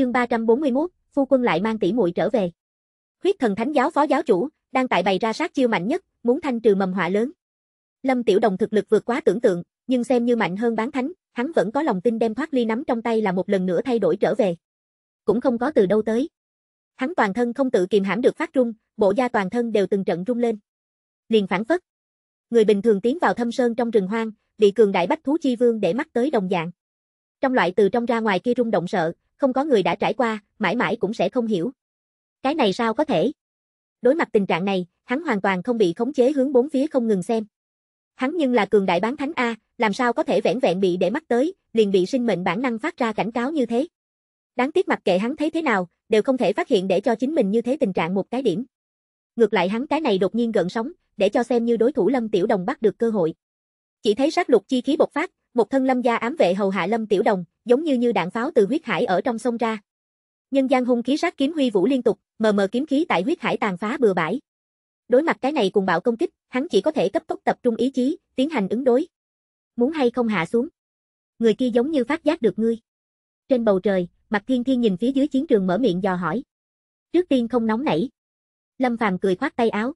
chương 341, phu quân lại mang tỷ muội trở về. Huyết thần thánh giáo phó giáo chủ, đang tại bày ra sát chiêu mạnh nhất, muốn thanh trừ mầm họa lớn. Lâm Tiểu Đồng thực lực vượt quá tưởng tượng, nhưng xem như mạnh hơn bán thánh, hắn vẫn có lòng tin đem thoát ly nắm trong tay là một lần nữa thay đổi trở về. Cũng không có từ đâu tới. Hắn toàn thân không tự kiềm hãm được phát rung, bộ da toàn thân đều từng trận rung lên. Liền phản phất. Người bình thường tiến vào thâm sơn trong rừng hoang, bị cường đại bách thú chi vương để mắt tới đồng dạng. Trong loại từ trong ra ngoài kia rung động sợ, không có người đã trải qua, mãi mãi cũng sẽ không hiểu. Cái này sao có thể? Đối mặt tình trạng này, hắn hoàn toàn không bị khống chế hướng bốn phía không ngừng xem. Hắn nhưng là cường đại bán thánh A, làm sao có thể vẹn vẹn bị để mắt tới, liền bị sinh mệnh bản năng phát ra cảnh cáo như thế. Đáng tiếc mặc kệ hắn thấy thế nào, đều không thể phát hiện để cho chính mình như thế tình trạng một cái điểm. Ngược lại hắn cái này đột nhiên gần sóng, để cho xem như đối thủ Lâm Tiểu Đồng bắt được cơ hội. Chỉ thấy sát lục chi khí bộc phát, một thân Lâm gia ám vệ hầu hạ Lâm Tiểu Đồng, giống như như đạn pháo từ huyết hải ở trong sông ra. Nhân gian hung khí sát kiếm huy vũ liên tục, mờ mờ kiếm khí tại huyết hải tàn phá bừa bãi. Đối mặt cái này cùng bạo công kích, hắn chỉ có thể cấp tốc tập trung ý chí, tiến hành ứng đối. Muốn hay không hạ xuống. Người kia giống như phát giác được ngươi. Trên bầu trời, Mạc Thiên Thiên nhìn phía dưới chiến trường mở miệng dò hỏi. Trước tiên không nóng nảy. Lâm Phàm cười khoát tay áo.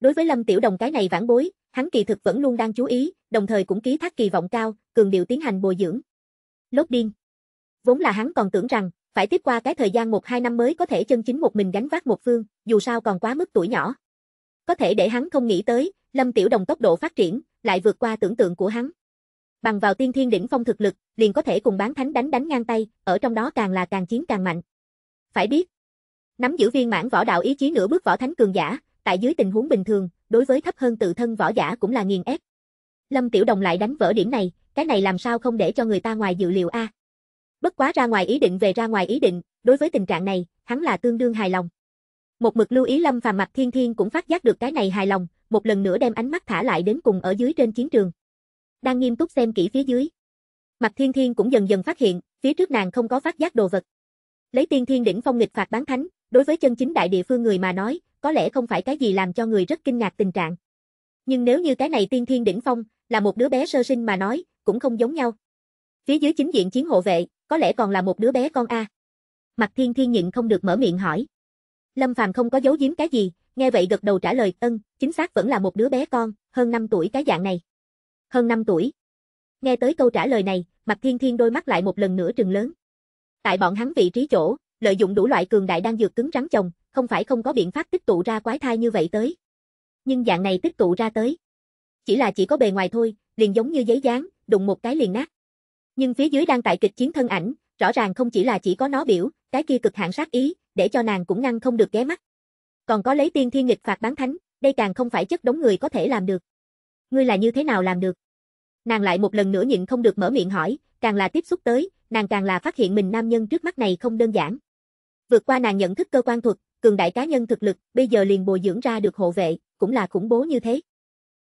Đối với Lâm Tiểu Đồng cái này vãn bối, hắn kỳ thực vẫn luôn đang chú ý, đồng thời cũng ký thác kỳ vọng cao, cường điệu tiến hành bồi dưỡng. Lốt điên. Vốn là hắn còn tưởng rằng, phải tiếp qua cái thời gian 1-2 năm mới có thể chân chính một mình gánh vác một phương, dù sao còn quá mức tuổi nhỏ. Có thể để hắn không nghĩ tới, Lâm Tiểu Đồng tốc độ phát triển, lại vượt qua tưởng tượng của hắn. Bằng vào tiên thiên đỉnh phong thực lực, liền có thể cùng bán thánh đánh đánh ngang tay, ở trong đó càng là càng chiến càng mạnh. Phải biết, nắm giữ viên mãn võ đạo ý chí nửa bước võ thánh cường giả, tại dưới tình huống bình thường, đối với thấp hơn tự thân võ giả cũng là nghiền ép. Lâm Tiểu Đồng lại đánh vỡ điểm này, cái này làm sao không để cho người ta ngoài dự liệu a. À? Bất quá ra ngoài ý định về ra ngoài ý định, đối với tình trạng này, hắn là tương đương hài lòng. Một mực lưu ý Lâm Phàm Mặc Thiên Thiên cũng phát giác được cái này hài lòng, một lần nữa đem ánh mắt thả lại đến cùng ở dưới trên chiến trường. Đang nghiêm túc xem kỹ phía dưới. Mặc Thiên Thiên cũng dần dần phát hiện, phía trước nàng không có phát giác đồ vật. Lấy Tiên Thiên đỉnh phong nghịch phạt bán thánh, đối với chân chính đại địa phương người mà nói, có lẽ không phải cái gì làm cho người rất kinh ngạc tình trạng. Nhưng nếu như cái này Tiên Thiên đỉnh phong là một đứa bé sơ sinh mà nói, cũng không giống nhau. Phía dưới chính diện chiến hộ vệ, có lẽ còn là một đứa bé con a. Mặt Thiên Thiên nhịn không được mở miệng hỏi. Lâm Phàm không có giấu giếm cái gì, nghe vậy gật đầu trả lời, "Ân, chính xác vẫn là một đứa bé con, hơn 5 tuổi cái dạng này." Hơn 5 tuổi. Nghe tới câu trả lời này, Mặt Thiên Thiên đôi mắt lại một lần nữa trừng lớn. Tại bọn hắn vị trí chỗ, lợi dụng đủ loại cường đại đang dược cứng rắn chồng, không phải không có biện pháp tích tụ ra quái thai như vậy tới. Nhưng dạng này tích tụ ra tới, chỉ là chỉ có bề ngoài thôi, liền giống như giấy dán, đụng một cái liền nát. Nhưng phía dưới đang tại kịch chiến thân ảnh, rõ ràng không chỉ là chỉ có nó biểu, cái kia cực hạn sát ý, để cho nàng cũng ngăn không được ghé mắt. Còn có lấy tiên thiên nghịch phạt bán thánh, đây càng không phải chất đống người có thể làm được. Ngươi là như thế nào làm được? Nàng lại một lần nữa nhịn không được mở miệng hỏi, càng là tiếp xúc tới, nàng càng là phát hiện mình nam nhân trước mắt này không đơn giản. Vượt qua nàng nhận thức cơ quan thuật, cường đại cá nhân thực lực, bây giờ liền bồi dưỡng ra được hộ vệ, cũng là khủng bố như thế.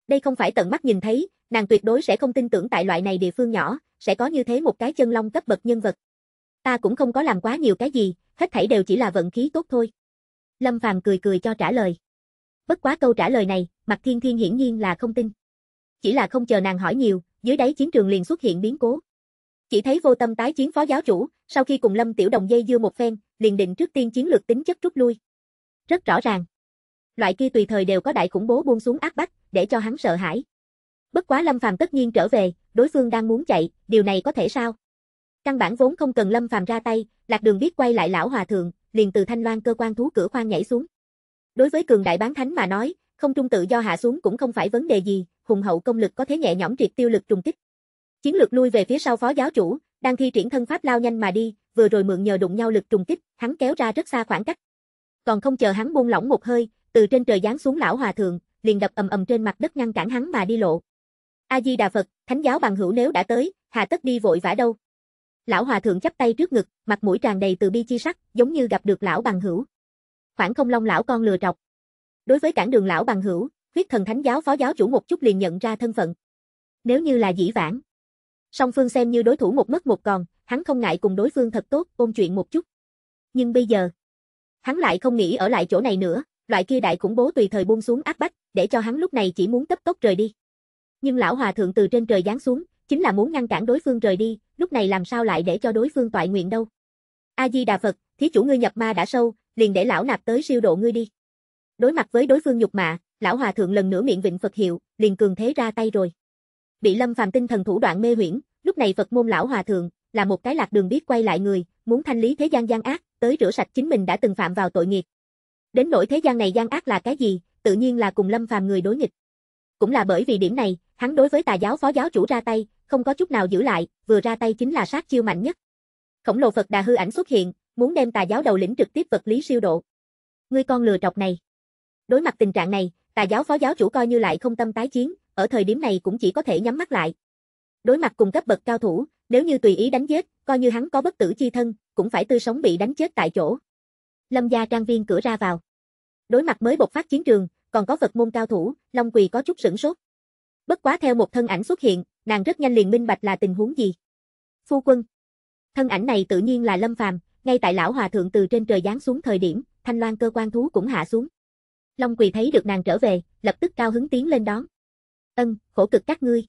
Đây không phải tận mắt nhìn thấy, Nàng tuyệt đối sẽ không tin tưởng tại loại này địa phương nhỏ, sẽ có như thế một cái chân long cấp bậc nhân vật. Ta cũng không có làm quá nhiều cái gì, hết thảy đều chỉ là vận khí tốt thôi. Lâm Phàm cười cười cho trả lời. Bất quá câu trả lời này, Mạc Thiên Thiên hiển nhiên là không tin. Chỉ là không chờ nàng hỏi nhiều, dưới đáy chiến trường liền xuất hiện biến cố. Chỉ thấy vô tâm tái chiến phó giáo chủ, sau khi cùng Lâm Tiểu Đồng dây dưa một phen, liền định trước tiên chiến lược tính chất rút lui. Rất rõ ràng. Loại kia tùy thời đều có đại khủng bố buông xuống ác bách, để cho hắn sợ hãi. Bất quá Lâm Phàm tất nhiên trở về, đối phương đang muốn chạy, điều này có thể sao? Căn bản vốn không cần Lâm Phàm ra tay, Lạc Đường biết quay lại lão hòa thượng, liền từ thanh loan cơ quan thú cửa khoang nhảy xuống. Đối với cường đại bán thánh mà nói, không trung tự do hạ xuống cũng không phải vấn đề gì, hùng hậu công lực có thể nhẹ nhõm triệt tiêu lực trùng kích. Chiến lược lui về phía sau phó giáo chủ, đang thi triển thân pháp lao nhanh mà đi, vừa rồi mượn nhờ đụng nhau lực trùng kích, hắn kéo ra rất xa khoảng cách. Còn không chờ hắn buông lỏng một hơi, từ trên trời giáng xuống lão hòa thượng, liền đập ầm ầm trên mặt đất ngăn cản hắn mà đi lộ. A-di-đà Phật, thánh giáo bằng hữu nếu đã tới, hà tất đi vội vã đâu. Lão hòa thượng chắp tay trước ngực, mặt mũi tràn đầy từ bi chi sắc, giống như gặp được lão bằng hữu. Khoảng không long lão con lừa trọc. Đối với cản đường lão bằng hữu, huyết thần thánh giáo phó giáo chủ một chút liền nhận ra thân phận. Nếu như là dĩ vãng. Song phương xem như đối thủ một mất một còn, hắn không ngại cùng đối phương thật tốt, ôm chuyện một chút. Nhưng bây giờ, hắn lại không nghĩ ở lại chỗ này nữa, loại kia đại khủng bố tùy thời buông xuống áp bách, để cho hắn lúc này chỉ muốn cấp tốc rời đi. Nhưng lão hòa thượng từ trên trời giáng xuống, chính là muốn ngăn cản đối phương rời đi, lúc này làm sao lại để cho đối phương toại nguyện đâu. A-di-đà Phật, thí chủ ngươi nhập ma đã sâu, liền để lão nạp tới siêu độ ngươi đi. Đối mặt với đối phương nhục mạ, lão hòa thượng lần nữa miệng vịnh Phật hiệu, liền cường thế ra tay rồi. Bị Lâm Phàm tinh thần thủ đoạn mê huyễn, lúc này Phật môn lão hòa thượng là một cái lạc đường biết quay lại người, muốn thanh lý thế gian gian ác, tới rửa sạch chính mình đã từng phạm vào tội nghiệp. Đến nỗi thế gian này gian ác là cái gì, tự nhiên là cùng Lâm Phàm người đối nghịch. Cũng là bởi vì điểm này, hắn đối với tà giáo phó giáo chủ ra tay, không có chút nào giữ lại, vừa ra tay chính là sát chiêu mạnh nhất. Khổng lồ Phật Đà hư ảnh xuất hiện, muốn đem tà giáo đầu lĩnh trực tiếp vật lý siêu độ. Ngươi con lừa trọc này. Đối mặt tình trạng này, tà giáo phó giáo chủ coi như lại không tâm tái chiến, ở thời điểm này cũng chỉ có thể nhắm mắt lại. Đối mặt cùng cấp bậc cao thủ, nếu như tùy ý đánh giết, coi như hắn có bất tử chi thân, cũng phải tươi sống bị đánh chết tại chỗ. Lâm gia trang viên cửa ra vào. Đối mặt mới bộc phát chiến trường, còn có vật môn cao thủ, Long Quỳ có chút sửng sốt. Bất quá theo một thân ảnh xuất hiện, nàng rất nhanh liền minh bạch là tình huống gì. Phu quân. Thân ảnh này tự nhiên là Lâm Phàm, ngay tại lão hòa thượng từ trên trời giáng xuống thời điểm, Thanh Loan cơ quan thú cũng hạ xuống. Long Quỳ thấy được nàng trở về, lập tức cao hứng tiến lên đón. "Ân, khổ cực các ngươi."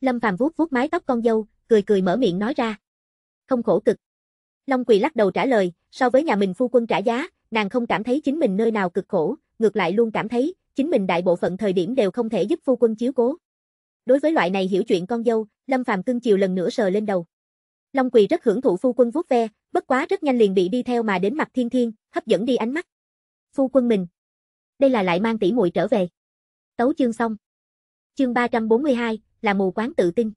Lâm Phàm vuốt vuốt mái tóc con dâu, cười cười mở miệng nói ra. "Không khổ cực." Long Quỳ lắc đầu trả lời, so với nhà mình phu quân trả giá, nàng không cảm thấy chính mình nơi nào cực khổ, ngược lại luôn cảm thấy, chính mình đại bộ phận thời điểm đều không thể giúp phu quân chiếu cố. Đối với loại này hiểu chuyện con dâu, Lâm Phàm cưng chiều lần nữa sờ lên đầu. Long Quỳ rất hưởng thụ phu quân vuốt ve, bất quá rất nhanh liền bị đi theo mà đến mặt Thiên Thiên, hấp dẫn đi ánh mắt. Phu quân mình, đây là lại mang tỷ muội trở về. Tấu chương xong. Chương 342, là mù quáng tự tin.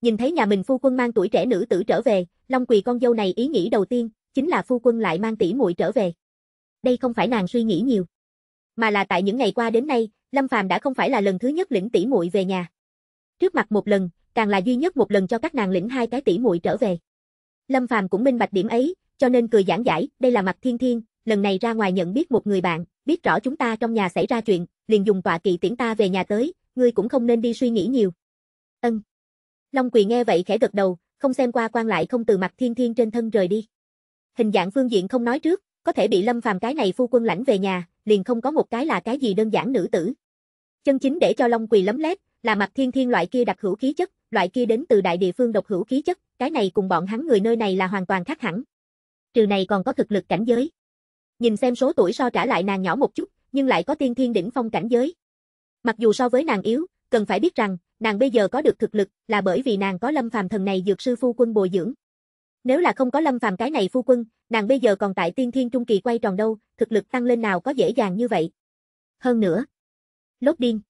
Nhìn thấy nhà mình phu quân mang tuổi trẻ nữ tử trở về, Long Quỳ con dâu này ý nghĩ đầu tiên chính là phu quân lại mang tỷ muội trở về. Đây không phải nàng suy nghĩ nhiều mà là tại những ngày qua đến nay, Lâm Phàm đã không phải là lần thứ nhất lĩnh tỷ muội về nhà. Trước mặt một lần, càng là duy nhất một lần cho các nàng lĩnh hai cái tỷ muội trở về. Lâm Phàm cũng minh bạch điểm ấy, cho nên cười giảng giải, đây là mặt thiên thiên, lần này ra ngoài nhận biết một người bạn, biết rõ chúng ta trong nhà xảy ra chuyện, liền dùng tọa kỵ tiễn ta về nhà tới, ngươi cũng không nên đi suy nghĩ nhiều. Ân. Long Quỳ nghe vậy khẽ gật đầu, không xem qua quan lại không từ mặt thiên thiên trên thân rời đi. Hình dạng phương diện không nói trước, có thể bị Lâm Phàm cái này phu quân lãnh về nhà, liền không có một cái là cái gì đơn giản nữ tử. Chân chính để cho Long Quỳ lấm lét, là mặt thiên thiên loại kia đặc hữu khí chất, loại kia đến từ đại địa phương độc hữu khí chất, cái này cùng bọn hắn người nơi này là hoàn toàn khác hẳn. Trừ này còn có thực lực cảnh giới. Nhìn xem số tuổi so trả lại nàng nhỏ một chút, nhưng lại có tiên thiên đỉnh phong cảnh giới. Mặc dù so với nàng yếu, cần phải biết rằng, nàng bây giờ có được thực lực là bởi vì nàng có Lâm Phàm thần này dược sư phu quân bồi dưỡng, nếu là không có Lâm Phàm cái này phu quân, nàng bây giờ còn tại tiên thiên trung kỳ quay tròn đâu, thực lực tăng lên nào có dễ dàng như vậy. Hơn nữa, lốt điên.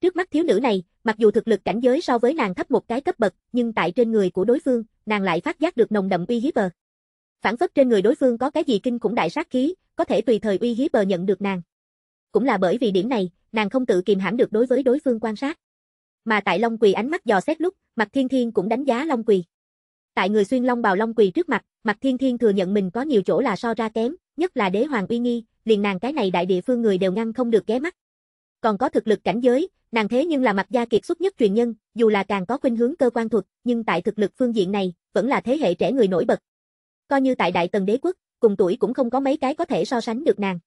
Trước mắt thiếu nữ này, mặc dù thực lực cảnh giới so với nàng thấp một cái cấp bậc, nhưng tại trên người của đối phương, nàng lại phát giác được nồng đậm uy hiếp bờ. Phản phất trên người đối phương có cái gì kinh khủng đại sát khí, có thể tùy thời uy hiếp bờ nhận được nàng. Cũng là bởi vì điểm này, nàng không tự kiềm hãm được đối với đối phương quan sát. Mà tại Long Quỳ ánh mắt dò xét lúc, Mạc Thiên Thiên cũng đánh giá Long Quỳ tại người xuyên long bào long quỳ trước mặt, mặt thiên thiên thừa nhận mình có nhiều chỗ là so ra kém, nhất là đế hoàng uy nghi, liền nàng cái này đại địa phương người đều ngăn không được ghé mắt. Còn có thực lực cảnh giới, nàng thế nhưng là mặt gia kiệt xuất nhất truyền nhân, dù là càng có khuynh hướng cơ quan thuật, nhưng tại thực lực phương diện này, vẫn là thế hệ trẻ người nổi bật. Coi như tại đại tần đế quốc, cùng tuổi cũng không có mấy cái có thể so sánh được nàng.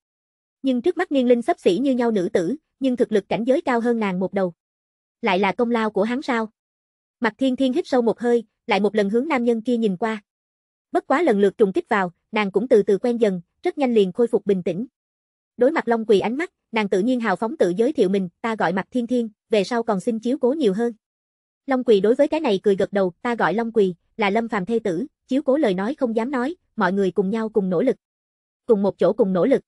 Nhưng trước mắt niên linh sắp xỉ như nhau nữ tử, nhưng thực lực cảnh giới cao hơn nàng một đầu. Lại là công lao của hắn sao? Mặt thiên thiên hít sâu một hơi, lại một lần hướng nam nhân kia nhìn qua. Bất quá lần lượt trùng kích vào, nàng cũng từ từ quen dần, rất nhanh liền khôi phục bình tĩnh. Đối mặt Long Quỳ ánh mắt, nàng tự nhiên hào phóng tự giới thiệu mình, ta gọi mặt Thiên Thiên, về sau còn xin chiếu cố nhiều hơn. Long Quỳ đối với cái này cười gật đầu, ta gọi Long Quỳ, là Lâm Phàm thê tử, chiếu cố lời nói không dám nói, mọi người cùng nhau cùng nỗ lực. Cùng một chỗ cùng nỗ lực.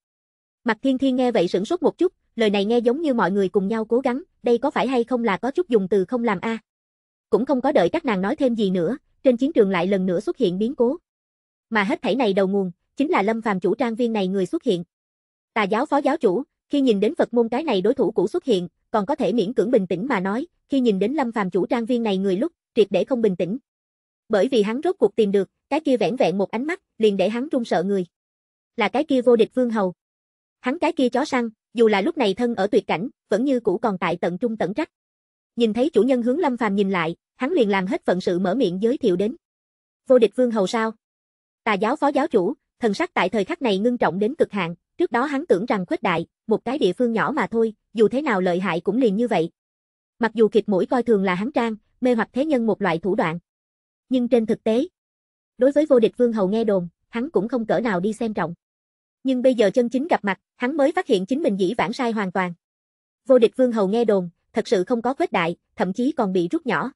Mặt Thiên Thiên nghe vậy sửng sốt một chút, lời này nghe giống như mọi người cùng nhau cố gắng, đây có phải hay không là có chút dùng từ không làm a? À. Cũng không có đợi các nàng nói thêm gì nữa, trên chiến trường lại lần nữa xuất hiện biến cố. Mà hết thảy này đầu nguồn, chính là Lâm Phàm chủ trang viên này người xuất hiện. Tà giáo phó giáo chủ, khi nhìn đến Phật môn cái này đối thủ cũ xuất hiện, còn có thể miễn cưỡng bình tĩnh mà nói, khi nhìn đến Lâm Phàm chủ trang viên này người lúc, triệt để không bình tĩnh. Bởi vì hắn rốt cuộc tìm được, cái kia vẻn vẹn một ánh mắt, liền để hắn run sợ người. Là cái kia vô địch vương hầu. Hắn cái kia chó săn, dù là lúc này thân ở tuyệt cảnh, vẫn như cũ còn tại tận trung tận trách. Nhìn thấy chủ nhân hướng Lâm Phàm nhìn lại, hắn liền làm hết phận sự mở miệng giới thiệu đến. Vô địch vương hầu sao? Tà giáo phó giáo chủ, thần sắc tại thời khắc này ngưng trọng đến cực hạn, trước đó hắn tưởng rằng khuếch đại, một cái địa phương nhỏ mà thôi, dù thế nào lợi hại cũng liền như vậy. Mặc dù kịch mũi coi thường là hắn trang, mê hoặc thế nhân một loại thủ đoạn. Nhưng trên thực tế, đối với vô địch vương hầu nghe đồn, hắn cũng không cỡ nào đi xem trọng. Nhưng bây giờ chân chính gặp mặt, hắn mới phát hiện chính mình dĩ vãng sai hoàn toàn. Vô địch vương hầu nghe đồn, thật sự không có khuếch đại, thậm chí còn bị rút nhỏ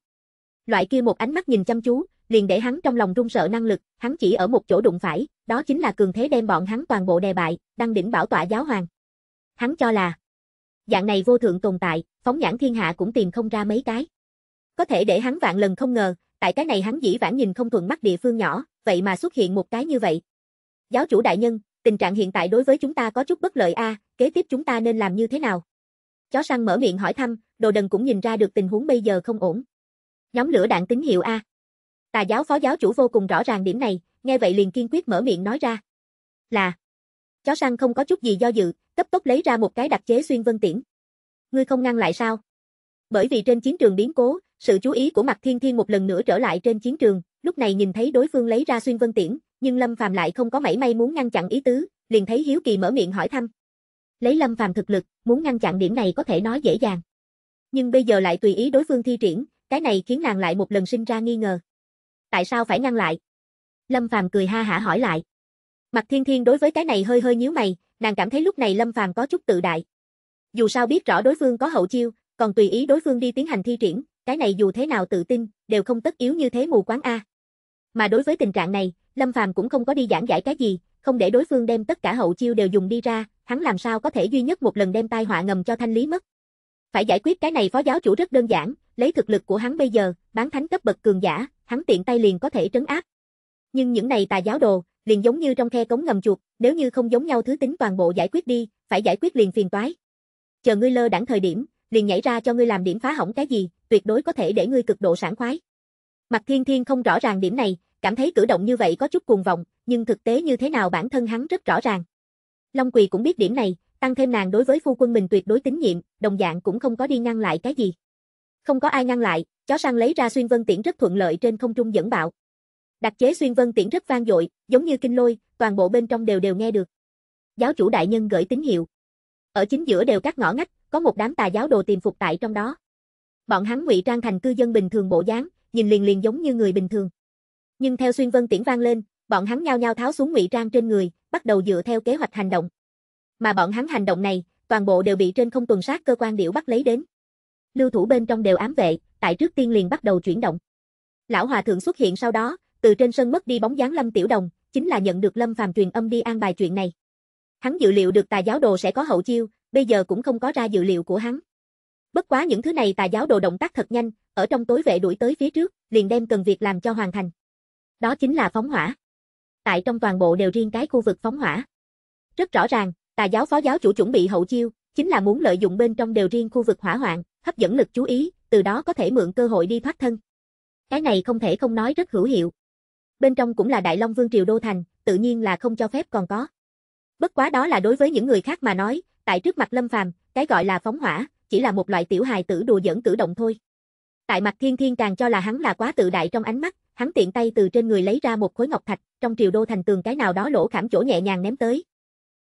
loại kia một ánh mắt nhìn chăm chú, liền để hắn trong lòng run sợ năng lực, hắn chỉ ở một chỗ đụng phải, đó chính là cường thế đem bọn hắn toàn bộ đè bại, đăng đỉnh bảo tọa giáo hoàng. Hắn cho là dạng này vô thượng tồn tại, phóng nhãn thiên hạ cũng tìm không ra mấy cái. Có thể để hắn vạn lần không ngờ, tại cái này hắn dĩ vãng nhìn không thuận mắt địa phương nhỏ, vậy mà xuất hiện một cái như vậy. Giáo chủ đại nhân, tình trạng hiện tại đối với chúng ta có chút bất lợi a, kế tiếp chúng ta nên làm như thế nào? Chó săn mở miệng hỏi thăm, đồ đần cũng nhìn ra được tình huống bây giờ không ổn, nhóm lửa đạn tín hiệu A. Tà giáo phó giáo chủ vô cùng rõ ràng điểm này, nghe vậy liền kiên quyết mở miệng nói ra. Là. Chó săn không có chút gì do dự, cấp tốc lấy ra một cái đặc chế xuyên vân tiễn. Ngươi không ngăn lại sao? Bởi vì trên chiến trường biến cố, sự chú ý của Mạc Thiên Thiên một lần nữa trở lại trên chiến trường, lúc này nhìn thấy đối phương lấy ra xuyên vân tiễn, nhưng Lâm Phàm lại không có mảy may muốn ngăn chặn ý tứ, liền thấy Hiếu Kỳ mở miệng hỏi thăm. Lấy Lâm Phàm thực lực, muốn ngăn chặn điểm này có thể nói dễ dàng. Nhưng bây giờ lại tùy ý đối phương thi triển, cái này khiến nàng lại một lần sinh ra nghi ngờ. Tại sao phải ngăn lại? Lâm Phàm cười ha hả hỏi lại. Mặt Thiên Thiên đối với cái này hơi hơi nhíu mày, nàng cảm thấy lúc này Lâm Phàm có chút tự đại. Dù sao biết rõ đối phương có hậu chiêu, còn tùy ý đối phương đi tiến hành thi triển, cái này dù thế nào tự tin, đều không tất yếu như thế mù quáng a. Mà đối với tình trạng này, Lâm Phàm cũng không có đi giảng giải cái gì, không để đối phương đem tất cả hậu chiêu đều dùng đi ra, hắn làm sao có thể duy nhất một lần đem tai họa ngầm cho thanh lý mất. Phải giải quyết cái này phó giáo chủ rất đơn giản, lấy thực lực của hắn bây giờ, bán thánh cấp bậc cường giả, hắn tiện tay liền có thể trấn áp. Nhưng những này tà giáo đồ, liền giống như trong khe cống ngầm chuột, nếu như không giống nhau thứ tính toàn bộ giải quyết đi, phải giải quyết liền phiền toái. Chờ ngươi lơ đãng thời điểm, liền nhảy ra cho ngươi làm điểm phá hỏng cái gì, tuyệt đối có thể để ngươi cực độ sảng khoái. Mặt Thiên Thiên không rõ ràng điểm này, cảm thấy cử động như vậy có chút cuồng vọng, nhưng thực tế như thế nào bản thân hắn rất rõ ràng. Long Quỳ cũng biết điểm này, tăng thêm nàng đối với phu quân mình tuyệt đối tín nhiệm, đồng dạng cũng không có đi ngăn lại cái gì. Không có ai ngăn lại, chó săn lấy ra xuyên vân tiễn rất thuận lợi trên không trung dẫn bạo. Đặc chế xuyên vân tiễn rất vang dội, giống như kinh lôi, toàn bộ bên trong đều đều nghe được. Giáo chủ đại nhân gửi tín hiệu. Ở chính giữa đều các ngõ ngách, có một đám tà giáo đồ tìm phục tại trong đó. Bọn hắn ngụy trang thành cư dân bình thường bộ dáng, nhìn liền liền giống như người bình thường. Nhưng theo xuyên vân tiễn vang lên, bọn hắn nhao nhao tháo xuống ngụy trang trên người, bắt đầu dựa theo kế hoạch hành động. Mà bọn hắn hành động này, toàn bộ đều bị trên không tuần sát cơ quan điểu bắt lấy đến lưu thủ bên trong đều ám vệ, tại trước tiên liền bắt đầu chuyển động. Lão hòa thượng xuất hiện sau đó, từ trên sân mất đi bóng dáng Lâm Tiểu Đồng, chính là nhận được Lâm Phàm truyền âm đi an bài chuyện này. Hắn dự liệu được tà giáo đồ sẽ có hậu chiêu, bây giờ cũng không có ra dự liệu của hắn. Bất quá những thứ này tà giáo đồ động tác thật nhanh, ở trong tối vệ đuổi tới phía trước, liền đem cần việc làm cho hoàn thành. Đó chính là phóng hỏa. Tại trong toàn bộ đều riêng cái khu vực phóng hỏa. Rất rõ ràng, tà giáo phó giáo chủ chuẩn bị hậu chiêu, chính là muốn lợi dụng bên trong đều riêng khu vực hỏa hoạn, hấp dẫn lực chú ý, từ đó có thể mượn cơ hội đi thoát thân. Cái này không thể không nói rất hữu hiệu. Bên trong cũng là Đại Long Vương triều đô thành, tự nhiên là không cho phép còn có. Bất quá đó là đối với những người khác mà nói, tại trước mặt Lâm Phàm, cái gọi là phóng hỏa, chỉ là một loại tiểu hài tử đùa giỡn cử động thôi. Tại mặt Thiên Thiên càng cho là hắn là quá tự đại trong ánh mắt, hắn tiện tay từ trên người lấy ra một khối ngọc thạch, trong triều đô thành tường cái nào đó lỗ khảm chỗ nhẹ nhàng ném tới.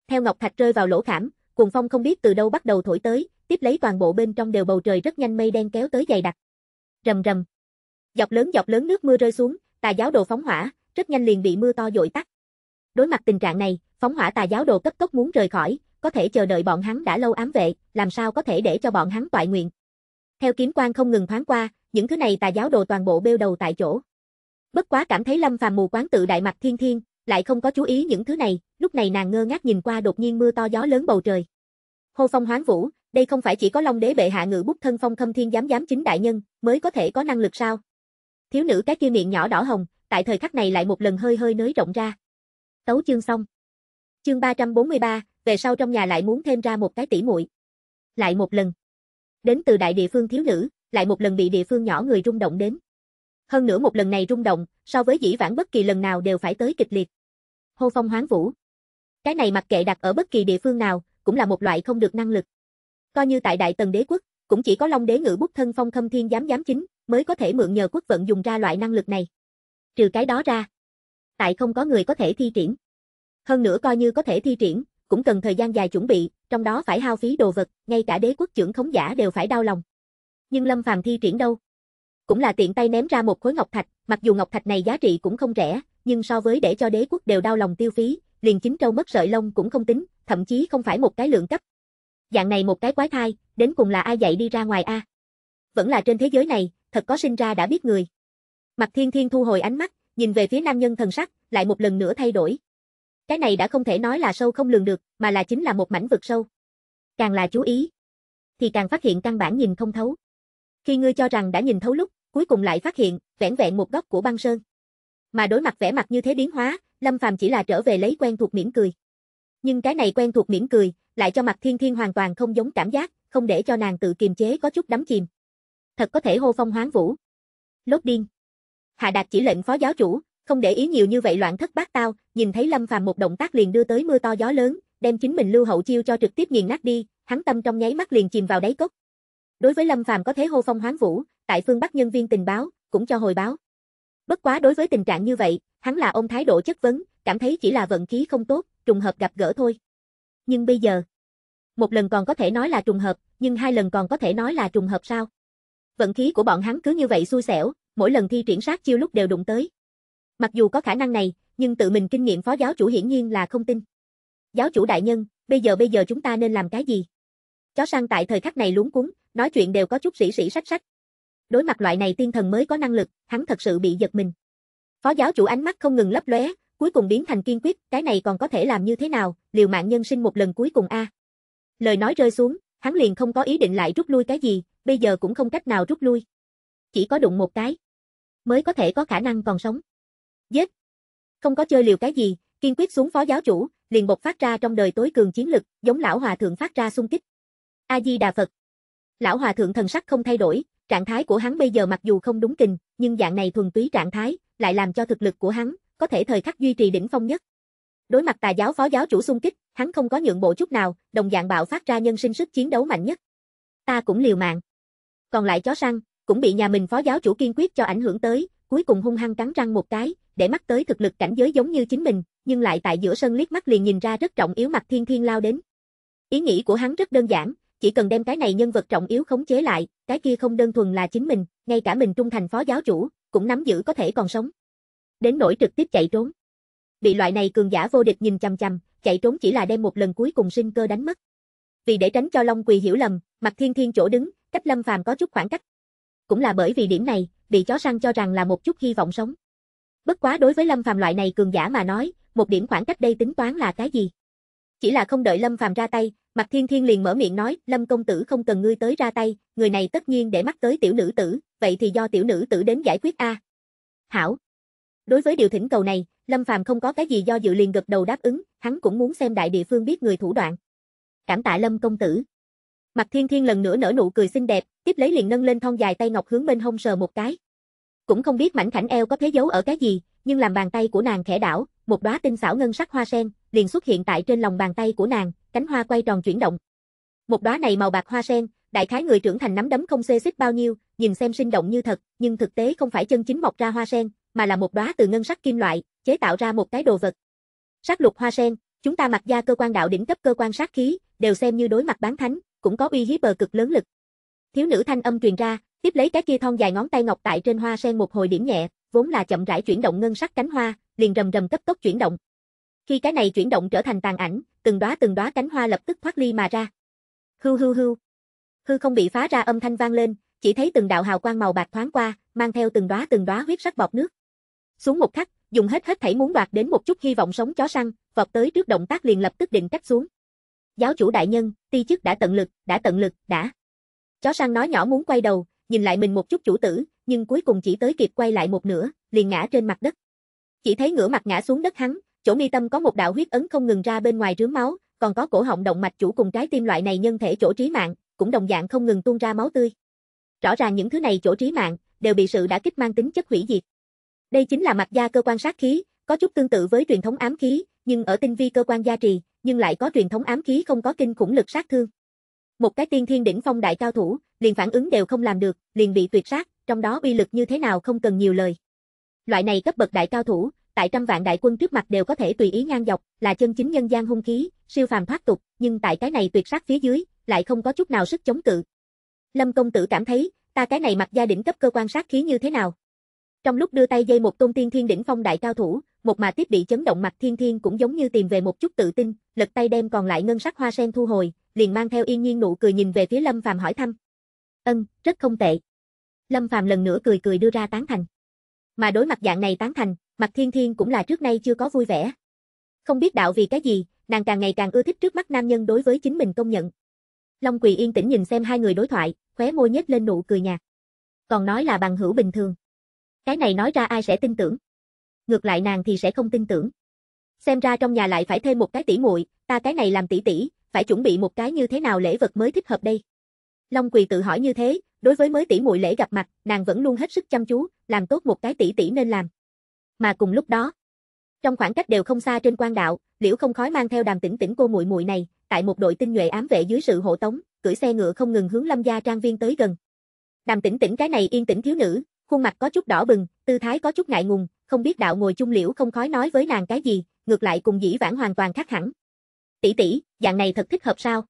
Theo ngọc thạch rơi vào lỗ khảm, cuồng phong không biết từ đâu bắt đầu thổi tới, tiếp lấy toàn bộ bên trong đều bầu trời rất nhanh mây đen kéo tới dày đặc. Rầm rầm. Dọc lớn dọc lớn nước mưa rơi xuống, tà giáo đồ phóng hỏa, rất nhanh liền bị mưa to dội tắt. Đối mặt tình trạng này, phóng hỏa tà giáo đồ cấp tốc muốn rời khỏi, có thể chờ đợi bọn hắn đã lâu ám vệ, làm sao có thể để cho bọn hắn toại nguyện. Theo kiếm quang không ngừng thoáng qua, những thứ này tà giáo đồ toàn bộ bêu đầu tại chỗ. Bất quá cảm thấy Lâm Phàm mù quáng tự đại mặt thiên thiên, lại không có chú ý những thứ này, lúc này nàng ngơ ngác nhìn qua đột nhiên mưa to gió lớn bầu trời. Hô phong hoáng vũ, đây không phải chỉ có Long Đế bệ hạ ngự bút thân phong Thâm thiên giám giám chính đại nhân mới có thể có năng lực sao? Thiếu nữ cái kia miệng nhỏ đỏ hồng, tại thời khắc này lại một lần hơi hơi nới rộng ra. Tấu chương xong. Chương 343, về sau trong nhà lại muốn thêm ra một cái tỷ muội. Lại một lần. Đến từ đại địa phương thiếu nữ, lại một lần bị địa phương nhỏ người rung động đến. Hơn nữa một lần này rung động, so với dĩ vãng bất kỳ lần nào đều phải tới kịch liệt. Hô phong hoáng vũ. Cái này mặc kệ đặt ở bất kỳ địa phương nào, cũng là một loại không được năng lực. Coi như tại Đại Tần Đế quốc, cũng chỉ có Long Đế ngự bút thân phong khâm thiên giám giám chính, mới có thể mượn nhờ quốc vận dùng ra loại năng lực này. Trừ cái đó ra, tại không có người có thể thi triển. Hơn nữa coi như có thể thi triển, cũng cần thời gian dài chuẩn bị, trong đó phải hao phí đồ vật, ngay cả đế quốc trưởng khống giả đều phải đau lòng. Nhưng Lâm Phàm thi triển đâu? Cũng là tiện tay ném ra một khối ngọc thạch, mặc dù ngọc thạch này giá trị cũng không rẻ, nhưng so với để cho đế quốc đều đau lòng tiêu phí, liền chính trâu mất sợi lông cũng không tính, thậm chí không phải một cái lượng cấp, Dạng này một cái quái thai, đến cùng là ai dạy đi ra ngoài a? Vẫn là trên thế giới này, thật có sinh ra đã biết người. Mặt thiên thiên thu hồi ánh mắt, nhìn về phía nam nhân thần sắc, lại một lần nữa thay đổi. Cái này đã không thể nói là sâu không lường được, mà là chính là một mảnh vực sâu. Càng là chú ý, thì càng phát hiện căn bản nhìn không thấu. Khi ngươi cho rằng đã nhìn thấu lúc, cuối cùng lại phát hiện, vẻn vẹn một góc của băng sơn. Mà đối mặt vẻ mặt như thế biến hóa, Lâm Phàm chỉ là trở về lấy quen thuộc mỉm cười. Nhưng cái này quen thuộc mỉm cười, lại cho mặt thiên thiên hoàn toàn không giống cảm giác, không để cho nàng tự kiềm chế có chút đắm chìm. Thật có thể hô phong hoáng vũ. Lốt điên. Hạ Đạt chỉ lệnh phó giáo chủ, không để ý nhiều như vậy loạn thất bát tao, nhìn thấy Lâm Phàm một động tác liền đưa tới mưa to gió lớn, đem chính mình lưu hậu chiêu cho trực tiếp nghiền nát đi, hắn tâm trong nháy mắt liền chìm vào đáy cốc. Đối với Lâm Phàm có thế hô phong hoáng vũ, tại phương Bắc nhân viên tình báo cũng cho hồi báo. Bất quá đối với tình trạng như vậy, hắn là ông thái độ chất vấn, cảm thấy chỉ là vận khí không tốt, trùng hợp gặp gỡ thôi nhưng bây giờ, một lần còn có thể nói là trùng hợp, nhưng hai lần còn có thể nói là trùng hợp sao? Vận khí của bọn hắn cứ như vậy xui xẻo, mỗi lần thi triển sát chiêu lúc đều đụng tới. Mặc dù có khả năng này, nhưng tự mình kinh nghiệm phó giáo chủ hiển nhiên là không tin. Giáo chủ đại nhân, bây giờ bây giờ chúng ta nên làm cái gì? Chó săn tại thời khắc này luống cuống, nói chuyện đều có chút sĩ sĩ sách sách. Đối mặt loại này tiên thần mới có năng lực, hắn thật sự bị giật mình. Phó giáo chủ ánh mắt không ngừng lấp lóe, cuối cùng biến thành kiên quyết, cái này còn có thể làm như thế nào, liều mạng nhân sinh một lần cuối cùng a. Lời nói rơi xuống, hắn liền không có ý định lại rút lui cái gì, bây giờ cũng không cách nào rút lui. Chỉ có đụng một cái, mới có thể có khả năng còn sống. Giết! Không có chơi liều cái gì, kiên quyết xuống phó giáo chủ, liền bộc phát ra trong đời tối cường chiến lực, giống lão hòa thượng phát ra xung kích. A Di Đà Phật. Lão hòa thượng thần sắc không thay đổi, trạng thái của hắn bây giờ mặc dù không đúng kình, nhưng dạng này thuần túy trạng thái, lại làm cho thực lực của hắn có thể thời khắc duy trì đỉnh phong nhất. Đối mặt tà giáo phó giáo chủ xung kích, hắn không có nhượng bộ chút nào, đồng dạng bạo phát ra nhân sinh sức chiến đấu mạnh nhất. Ta cũng liều mạng. Còn lại chó săn, cũng bị nhà mình phó giáo chủ kiên quyết cho ảnh hưởng tới, cuối cùng hung hăng cắn răng một cái, để mắt tới thực lực cảnh giới giống như chính mình, nhưng lại tại giữa sân liếc mắt liền nhìn ra rất trọng yếu mặt thiên thiên lao đến. Ý nghĩ của hắn rất đơn giản, chỉ cần đem cái này nhân vật trọng yếu khống chế lại, cái kia không đơn thuần là chính mình, ngay cả mình trung thành phó giáo chủ, cũng nắm giữ có thể còn sống đến nỗi trực tiếp chạy trốn. Bị loại này cường giả vô địch nhìn chằm chằm, chạy trốn chỉ là đem một lần cuối cùng sinh cơ đánh mất. Vì để tránh cho Long Quỳ hiểu lầm, Mạc Thiên Thiên chỗ đứng, cách Lâm Phàm có chút khoảng cách. Cũng là bởi vì điểm này, bị chó săn cho rằng là một chút hy vọng sống. Bất quá đối với Lâm Phàm loại này cường giả mà nói, một điểm khoảng cách đây tính toán là cái gì? Chỉ là không đợi Lâm Phàm ra tay, Mạc Thiên Thiên liền mở miệng nói, Lâm công tử không cần ngươi tới ra tay, người này tất nhiên để mắt tới tiểu nữ tử, vậy thì do tiểu nữ tử đến giải quyết a. Hảo. Đối với điều thỉnh cầu này, Lâm Phàm không có cái gì do dự liền gật đầu đáp ứng, hắn cũng muốn xem đại địa phương biết người thủ đoạn. Cảm tạ Lâm công tử. Mặt Thiên Thiên lần nữa nở nụ cười xinh đẹp, tiếp lấy liền nâng lên thon dài tay ngọc hướng bên hông sờ một cái. Cũng không biết mảnh khảnh eo có thế giấu ở cái gì, nhưng làm bàn tay của nàng khẽ đảo, một đóa tinh xảo ngân sắc hoa sen liền xuất hiện tại trên lòng bàn tay của nàng, cánh hoa quay tròn chuyển động. Một đóa này màu bạc hoa sen, đại khái người trưởng thành nắm đấm không xê xích bao nhiêu, nhìn xem sinh động như thật, nhưng thực tế không phải chân chính mọc ra hoa sen, mà là một đóa từ ngân sắc kim loại, chế tạo ra một cái đồ vật. Sắc lục hoa sen, chúng ta mặc gia cơ quan đạo đỉnh cấp cơ quan sát khí, đều xem như đối mặt bán thánh, cũng có uy hiếp bờ cực lớn lực. Thiếu nữ thanh âm truyền ra, tiếp lấy cái kia thon dài ngón tay ngọc tại trên hoa sen một hồi điểm nhẹ, vốn là chậm rãi chuyển động ngân sắc cánh hoa, liền rầm rầm cấp tốc chuyển động. Khi cái này chuyển động trở thành tàn ảnh, từng đóa từng đóa cánh hoa lập tức thoát ly mà ra. Hư hư hư. Hư không bị phá ra âm thanh vang lên, chỉ thấy từng đạo hào quang màu bạc thoáng qua, mang theo từng đóa từng đóa huyết sắc bọt nước xuống một khắc, dùng hết hết thảy muốn đoạt đến một chút hy vọng sống chó săn, vọt tới trước động tác liền lập tức định cắt xuống. Giáo chủ đại nhân, ti chức đã tận lực, đã tận lực, đã. Chó săn nói nhỏ muốn quay đầu, nhìn lại mình một chút chủ tử, nhưng cuối cùng chỉ tới kịp quay lại một nửa, liền ngã trên mặt đất. Chỉ thấy ngửa mặt ngã xuống đất hắn, chỗ mi tâm có một đạo huyết ấn không ngừng ra bên ngoài rướm máu, còn có cổ họng động mạch chủ cùng trái tim loại này nhân thể chỗ trí mạng, cũng đồng dạng không ngừng tuôn ra máu tươi. Rõ ràng những thứ này chỗ trí mạng đều bị sự đã kích mang tính chất hủy diệt. Đây chính là mặt da cơ quan sát khí, có chút tương tự với truyền thống ám khí, nhưng ở tinh vi cơ quan gia trì, nhưng lại có truyền thống ám khí không có kinh khủng lực sát thương. Một cái tiên thiên đỉnh phong đại cao thủ, liền phản ứng đều không làm được, liền bị tuyệt sát, trong đó uy lực như thế nào không cần nhiều lời. Loại này cấp bậc đại cao thủ, tại trăm vạn đại quân trước mặt đều có thể tùy ý ngang dọc, là chân chính nhân gian hung khí, siêu phàm thoát tục, nhưng tại cái này tuyệt sát phía dưới, lại không có chút nào sức chống cự. Lâm công tử cảm thấy, ta cái này mặc gia đỉnh cấp cơ quan sát khí như thế nào? Trong lúc đưa tay dây một tôn tiên thiên đỉnh phong đại cao thủ, một mà tiếp bị chấn động mặt thiên thiên cũng giống như tìm về một chút tự tin, lật tay đem còn lại ngân sắc hoa sen thu hồi, liền mang theo yên nhiên nụ cười nhìn về phía Lâm Phàm hỏi thăm. Ân, rất không tệ. Lâm Phàm lần nữa cười cười đưa ra tán thành. Mà đối mặt dạng này tán thành, mặt thiên thiên cũng là trước nay chưa có vui vẻ. Không biết đạo vì cái gì, nàng càng ngày càng ưa thích trước mắt nam nhân đối với chính mình công nhận. Long Quỳ yên tĩnh nhìn xem hai người đối thoại, khóe môi nhếch lên nụ cười nhạt. Còn nói là bằng hữu bình thường. Cái này nói ra ai sẽ tin tưởng. Ngược lại nàng thì sẽ không tin tưởng. Xem ra trong nhà lại phải thêm một cái tỷ muội, ta cái này làm tỷ tỷ, phải chuẩn bị một cái như thế nào lễ vật mới thích hợp đây. Long Quỳ tự hỏi như thế, đối với mới tỷ muội lễ gặp mặt, nàng vẫn luôn hết sức chăm chú, làm tốt một cái tỷ tỷ nên làm. Mà cùng lúc đó, trong khoảng cách đều không xa trên quan đạo, Liễu Không Khói mang theo Đàm Tĩnh Tĩnh cô muội muội này, tại một đội tinh nhuệ ám vệ dưới sự hộ tống, cưỡi xe ngựa không ngừng hướng Lâm gia trang viên tới gần. Đàm Tĩnh Tĩnh cái này yên tĩnh thiếu nữ, khuôn mặt có chút đỏ bừng, tư thái có chút ngại ngùng, không biết đạo ngồi chung liễu không khói nói với nàng cái gì, ngược lại cùng dĩ vãng hoàn toàn khác hẳn. Tỷ tỷ, dạng này thật thích hợp sao?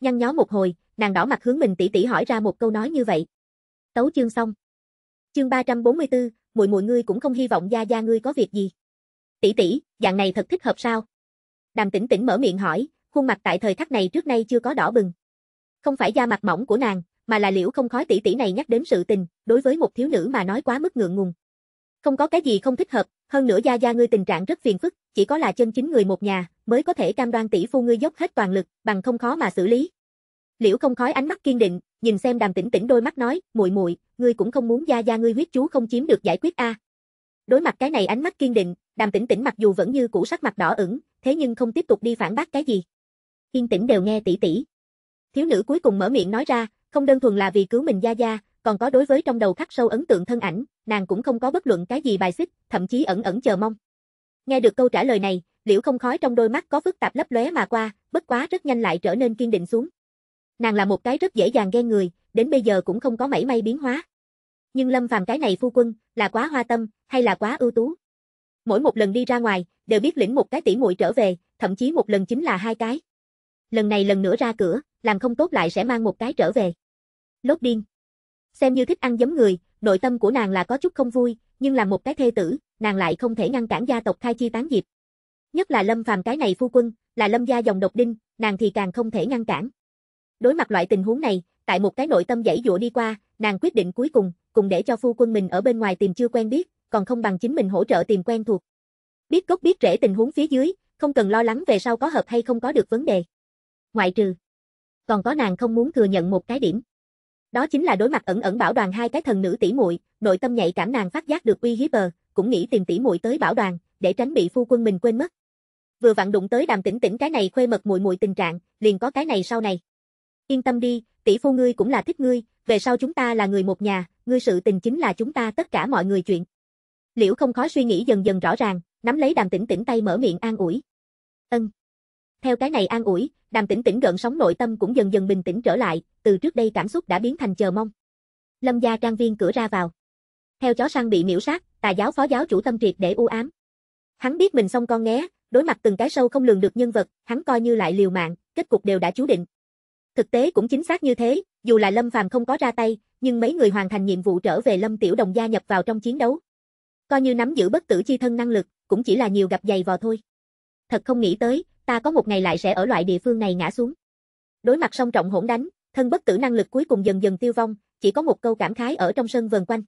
Nhăn nhó một hồi, nàng đỏ mặt hướng mình tỷ tỷ hỏi ra một câu nói như vậy. Tấu chương xong. Chương 344, muội muội ngươi cũng không hy vọng gia gia ngươi có việc gì. Tỷ tỷ, dạng này thật thích hợp sao? Đàm Tĩnh Tĩnh mở miệng hỏi, khuôn mặt tại thời khắc này trước nay chưa có đỏ bừng. Không phải da mặt mỏng của nàng, mà là liễu không khói tỷ tỷ này nhắc đến sự tình, đối với một thiếu nữ mà nói quá mức ngượng ngùng. Không có cái gì không thích hợp, hơn nữa gia gia ngươi tình trạng rất phiền phức, chỉ có là chân chính người một nhà, mới có thể cam đoan tỷ phu ngươi dốc hết toàn lực, bằng không khó mà xử lý. Liễu không khói ánh mắt kiên định, nhìn xem Đàm Tĩnh Tĩnh đôi mắt nói, muội muội, ngươi cũng không muốn gia gia ngươi huyết chú không chiếm được giải quyết a. Đối mặt cái này ánh mắt kiên định, Đàm Tĩnh Tĩnh mặc dù vẫn như cũ sắc mặt đỏ ửng, thế nhưng không tiếp tục đi phản bác cái gì. Yên tĩnh đều nghe tỷ tỷ. Thiếu nữ cuối cùng mở miệng nói ra, không đơn thuần là vì cứu mình Gia Gia, còn có đối với trong đầu khắc sâu ấn tượng thân ảnh, nàng cũng không có bất luận cái gì bài xích, thậm chí ẩn ẩn chờ mong. Nghe được câu trả lời này, liễu không khói trong đôi mắt có phức tạp lấp lóe mà qua, bất quá rất nhanh lại trở nên kiên định xuống. Nàng là một cái rất dễ dàng ghen người, đến bây giờ cũng không có mảy may biến hóa. Nhưng Lâm Phàm cái này phu quân, là quá hoa tâm, hay là quá ưu tú. Mỗi một lần đi ra ngoài, đều biết lĩnh một cái tỷ muội trở về, thậm chí một lần chính là hai cái lần này lần nữa ra cửa, làm không tốt lại sẽ mang một cái trở về. Lốt điên. Xem như thích ăn giấm người, nội tâm của nàng là có chút không vui, nhưng làm một cái thê tử, nàng lại không thể ngăn cản gia tộc khai chi tán diệp. Nhất là Lâm Phàm cái này phu quân, là Lâm gia dòng độc đinh, nàng thì càng không thể ngăn cản. Đối mặt loại tình huống này, tại một cái nội tâm dãy dụa đi qua, nàng quyết định cuối cùng, cùng để cho phu quân mình ở bên ngoài tìm chưa quen biết, còn không bằng chính mình hỗ trợ tìm quen thuộc. Biết gốc biết rễ tình huống phía dưới, không cần lo lắng về sau có hợp hay không có được vấn đề ngoại trừ. Còn có nàng không muốn thừa nhận một cái điểm. Đó chính là đối mặt ẩn ẩn bảo đoàn hai cái thần nữ tỷ muội, nội tâm nhạy cảm nàng phát giác được uy hiếp bờ, cũng nghĩ tìm tỷ muội tới bảo đoàn, để tránh bị phu quân mình quên mất. Vừa vặn đụng tới Đàm Tĩnh Tĩnh cái này khuê mật muội muội tình trạng, liền có cái này sau này. Yên tâm đi, tỷ phu ngươi cũng là thích ngươi, về sau chúng ta là người một nhà, ngươi sự tình chính là chúng ta tất cả mọi người chuyện. Liễu không khó suy nghĩ dần dần rõ ràng, nắm lấy Đàm Tĩnh Tĩnh tay mở miệng an ủi. Ân. Theo cái này an ủi, đàm tĩnh tĩnh gợn sóng nội tâm cũng dần dần bình tĩnh trở lại, từ trước đây cảm xúc đã biến thành chờ mong. Lâm gia trang viên cửa ra vào. Theo chó săn bị miễu sát, tà giáo phó giáo chủ tâm triệt để u ám. Hắn biết mình xong con nghé, đối mặt từng cái sâu không lường được nhân vật, hắn coi như lại liều mạng, kết cục đều đã chú định. Thực tế cũng chính xác như thế, dù là Lâm Phàm không có ra tay, nhưng mấy người hoàn thành nhiệm vụ trở về Lâm Tiểu Đồng gia nhập vào trong chiến đấu. Coi như nắm giữ bất tử chi thân năng lực, cũng chỉ là nhiều gặp dày vò thôi. Thật không nghĩ tới, ta có một ngày lại sẽ ở loại địa phương này ngã xuống. Đối mặt song trọng hỗn đánh, thân bất tử năng lực cuối cùng dần dần tiêu vong, chỉ có một câu cảm khái ở trong sân vần quanh.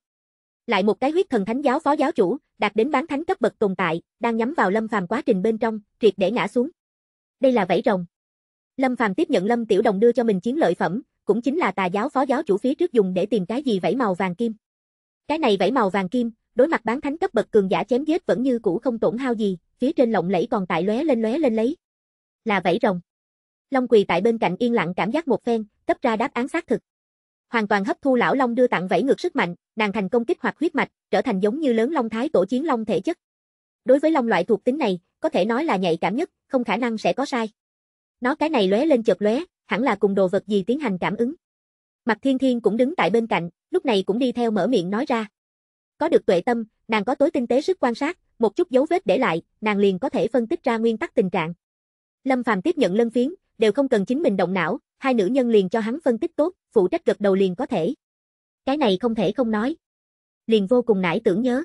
Lại một cái huyết thần thánh giáo phó giáo chủ, đạt đến bán thánh cấp bậc tồn tại, đang nhắm vào Lâm Phàm quá trình bên trong, triệt để ngã xuống. Đây là vẫy rồng. Lâm Phàm tiếp nhận Lâm Tiểu Đồng đưa cho mình chiến lợi phẩm, cũng chính là tà giáo phó giáo chủ phía trước dùng để tìm cái gì vẫy màu vàng kim. Cái này vẫy màu vàng kim, đối mặt bán thánh cấp bậc cường giả chém giết vẫn như cũ không tổn hao gì, phía trên lộng lẫy còn tại lóe lên lóe lên lấy, là vẫy rồng. Long quỳ tại bên cạnh yên lặng cảm giác một phen, cấp ra đáp án xác thực. Hoàn toàn hấp thu lão long đưa tặng vẫy ngược sức mạnh, nàng thành công kích hoạt huyết mạch, trở thành giống như lớn long thái tổ chiến long thể chất. Đối với long loại thuộc tính này, có thể nói là nhạy cảm nhất, không khả năng sẽ có sai. Nó cái này lóe lên chợt lóe, hẳn là cùng đồ vật gì tiến hành cảm ứng. Mặt Thiên Thiên cũng đứng tại bên cạnh, lúc này cũng đi theo mở miệng nói ra. Có được tuệ tâm, nàng có tối tinh tế sức quan sát, một chút dấu vết để lại, nàng liền có thể phân tích ra nguyên tắc tình trạng. Lâm Phàm tiếp nhận lân phiến, đều không cần chính mình động não, hai nữ nhân liền cho hắn phân tích tốt, phụ trách gật đầu liền có thể. Cái này không thể không nói. Liền vô cùng nải tưởng nhớ.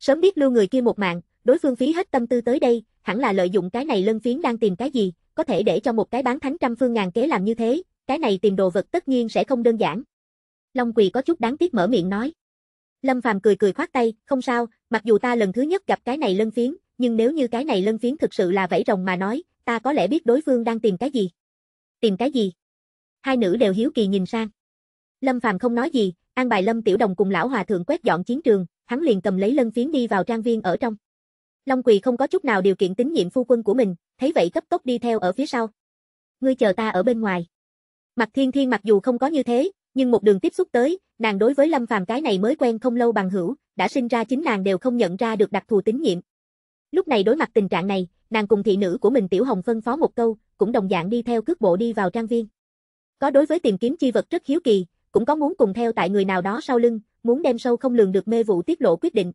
Sớm biết lưu người kia một mạng, đối phương phí hết tâm tư tới đây, hẳn là lợi dụng cái này lân phiến đang tìm cái gì, có thể để cho một cái bán thánh trăm phương ngàn kế làm như thế, cái này tìm đồ vật tất nhiên sẽ không đơn giản. Long Quỳ có chút đáng tiếc mở miệng nói. Lâm Phàm cười cười khoát tay, không sao, mặc dù ta lần thứ nhất gặp cái này lân phiến, nhưng nếu như cái này lân phiến thực sự là vẫy rồng mà nói, ta có lẽ biết đối phương đang tìm cái gì. Tìm cái gì? Hai nữ đều hiếu kỳ nhìn sang. Lâm Phàm không nói gì, an bài Lâm Tiểu Đồng cùng lão hòa thượng quét dọn chiến trường, hắn liền cầm lấy lân phiến đi vào trang viên ở trong. Long Quỳ không có chút nào điều kiện tín nhiệm phu quân của mình, thấy vậy cấp tốc đi theo ở phía sau. Ngươi chờ ta ở bên ngoài. Mặt Thiên Thiên mặc dù không có như thế, nhưng một đường tiếp xúc tới, nàng đối với Lâm Phàm cái này mới quen không lâu bằng hữu, đã sinh ra chính nàng đều không nhận ra được đặc thù tín nhiệm. Lúc này đối mặt tình trạng này, nàng cùng thị nữ của mình Tiểu Hồng phân phó một câu, cũng đồng dạng đi theo cước bộ đi vào trang viên. Có đối với tìm kiếm chi vật rất hiếu kỳ, cũng có muốn cùng theo tại người nào đó sau lưng, muốn đem sâu không lường được mê vụ tiết lộ quyết định.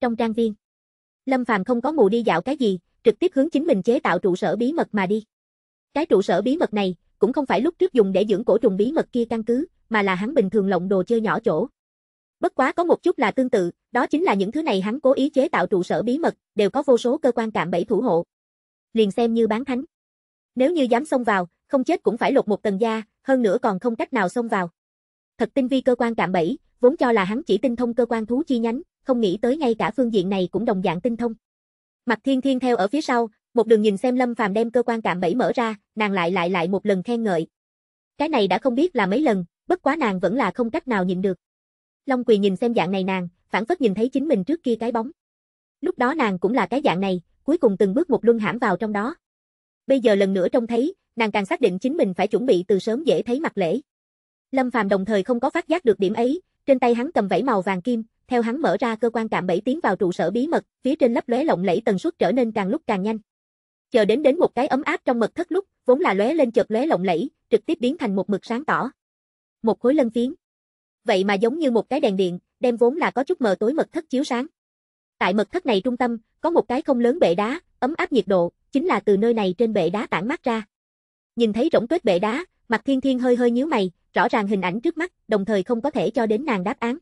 Trong trang viên, Lâm Phàm không có mù đi dạo cái gì, trực tiếp hướng chính mình chế tạo trụ sở bí mật mà đi. Cái trụ sở bí mật này cũng không phải lúc trước dùng để dưỡng cổ trùng bí mật kia căn cứ, mà là hắn bình thường lộng đồ chơi nhỏ chỗ. Bất quá có một chút là tương tự, đó chính là những thứ này hắn cố ý chế tạo trụ sở bí mật, đều có vô số cơ quan cạm bẫy thủ hộ. Liền xem như bán thánh. Nếu như dám xông vào, không chết cũng phải lột một tầng da, hơn nữa còn không cách nào xông vào. Thật tinh vi cơ quan cạm bẫy, vốn cho là hắn chỉ tinh thông cơ quan thú chi nhánh, không nghĩ tới ngay cả phương diện này cũng đồng dạng tinh thông. Mặt Thiên Thiên theo ở phía sau, một đường nhìn xem Lâm Phàm đem cơ quan cạm bẫy mở ra, nàng lại lại lại một lần khen ngợi. Cái này đã không biết là mấy lần, bất quá nàng vẫn là không cách nào nhịn được. Long Quỳ nhìn xem dạng này nàng, phản phất nhìn thấy chính mình trước kia cái bóng. Lúc đó nàng cũng là cái dạng này, cuối cùng từng bước một luân hãm vào trong đó. Bây giờ lần nữa trông thấy, nàng càng xác định chính mình phải chuẩn bị từ sớm dễ thấy mặt lễ. Lâm Phàm đồng thời không có phát giác được điểm ấy, trên tay hắn cầm vảy màu vàng kim, theo hắn mở ra cơ quan cạm bẫy tiến vào trụ sở bí mật, phía trên lấp lóe lộng lẫy tần suất trở nên càng lúc càng nhanh. Chờ đến đến một cái ấm áp trong mật thất lúc, vốn là lóe lên chợt lóe lộng lẫy, trực tiếp biến thành một mực sáng tỏ. Một khối lân phiến vậy mà giống như một cái đèn điện, đem vốn là có chút mờ tối mật thất chiếu sáng. Tại mật thất này trung tâm, có một cái không lớn bệ đá, ấm áp nhiệt độ, chính là từ nơi này trên bệ đá tản mát ra. Nhìn thấy rỗng kết bệ đá, mặt thiên thiên hơi hơi nhíu mày, rõ ràng hình ảnh trước mắt, đồng thời không có thể cho đến nàng đáp án.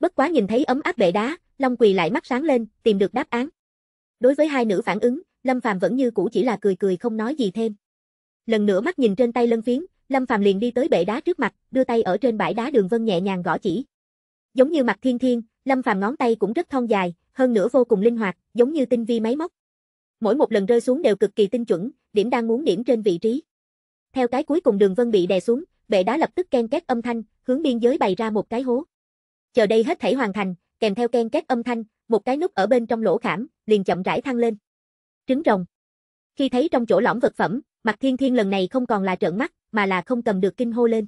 Bất quá nhìn thấy ấm áp bệ đá, Long Quỳ lại mắt sáng lên, tìm được đáp án. Đối với hai nữ phản ứng, Lâm Phàm vẫn như cũ chỉ là cười cười không nói gì thêm. Lần nữa mắt nhìn trên tay Lân Phiến, Lâm Phàm liền đi tới bệ đá trước mặt, đưa tay ở trên bãi đá đường vân nhẹ nhàng gõ chỉ. Giống như mặt thiên thiên, Lâm Phàm ngón tay cũng rất thon dài, hơn nữa vô cùng linh hoạt, giống như tinh vi máy móc. Mỗi một lần rơi xuống đều cực kỳ tinh chuẩn, điểm đang muốn điểm trên vị trí. Theo cái cuối cùng đường vân bị đè xuống, bệ đá lập tức ken két âm thanh, hướng biên giới bày ra một cái hố. Chờ đây hết thảy hoàn thành, kèm theo ken két âm thanh, một cái nút ở bên trong lỗ khảm, liền chậm rãi thăng lên. Trứng rồng. Khi thấy trong chỗ lõm vật phẩm, mặt Thiên Thiên lần này không còn là trợn mắt, mà là không cầm được kinh hô lên.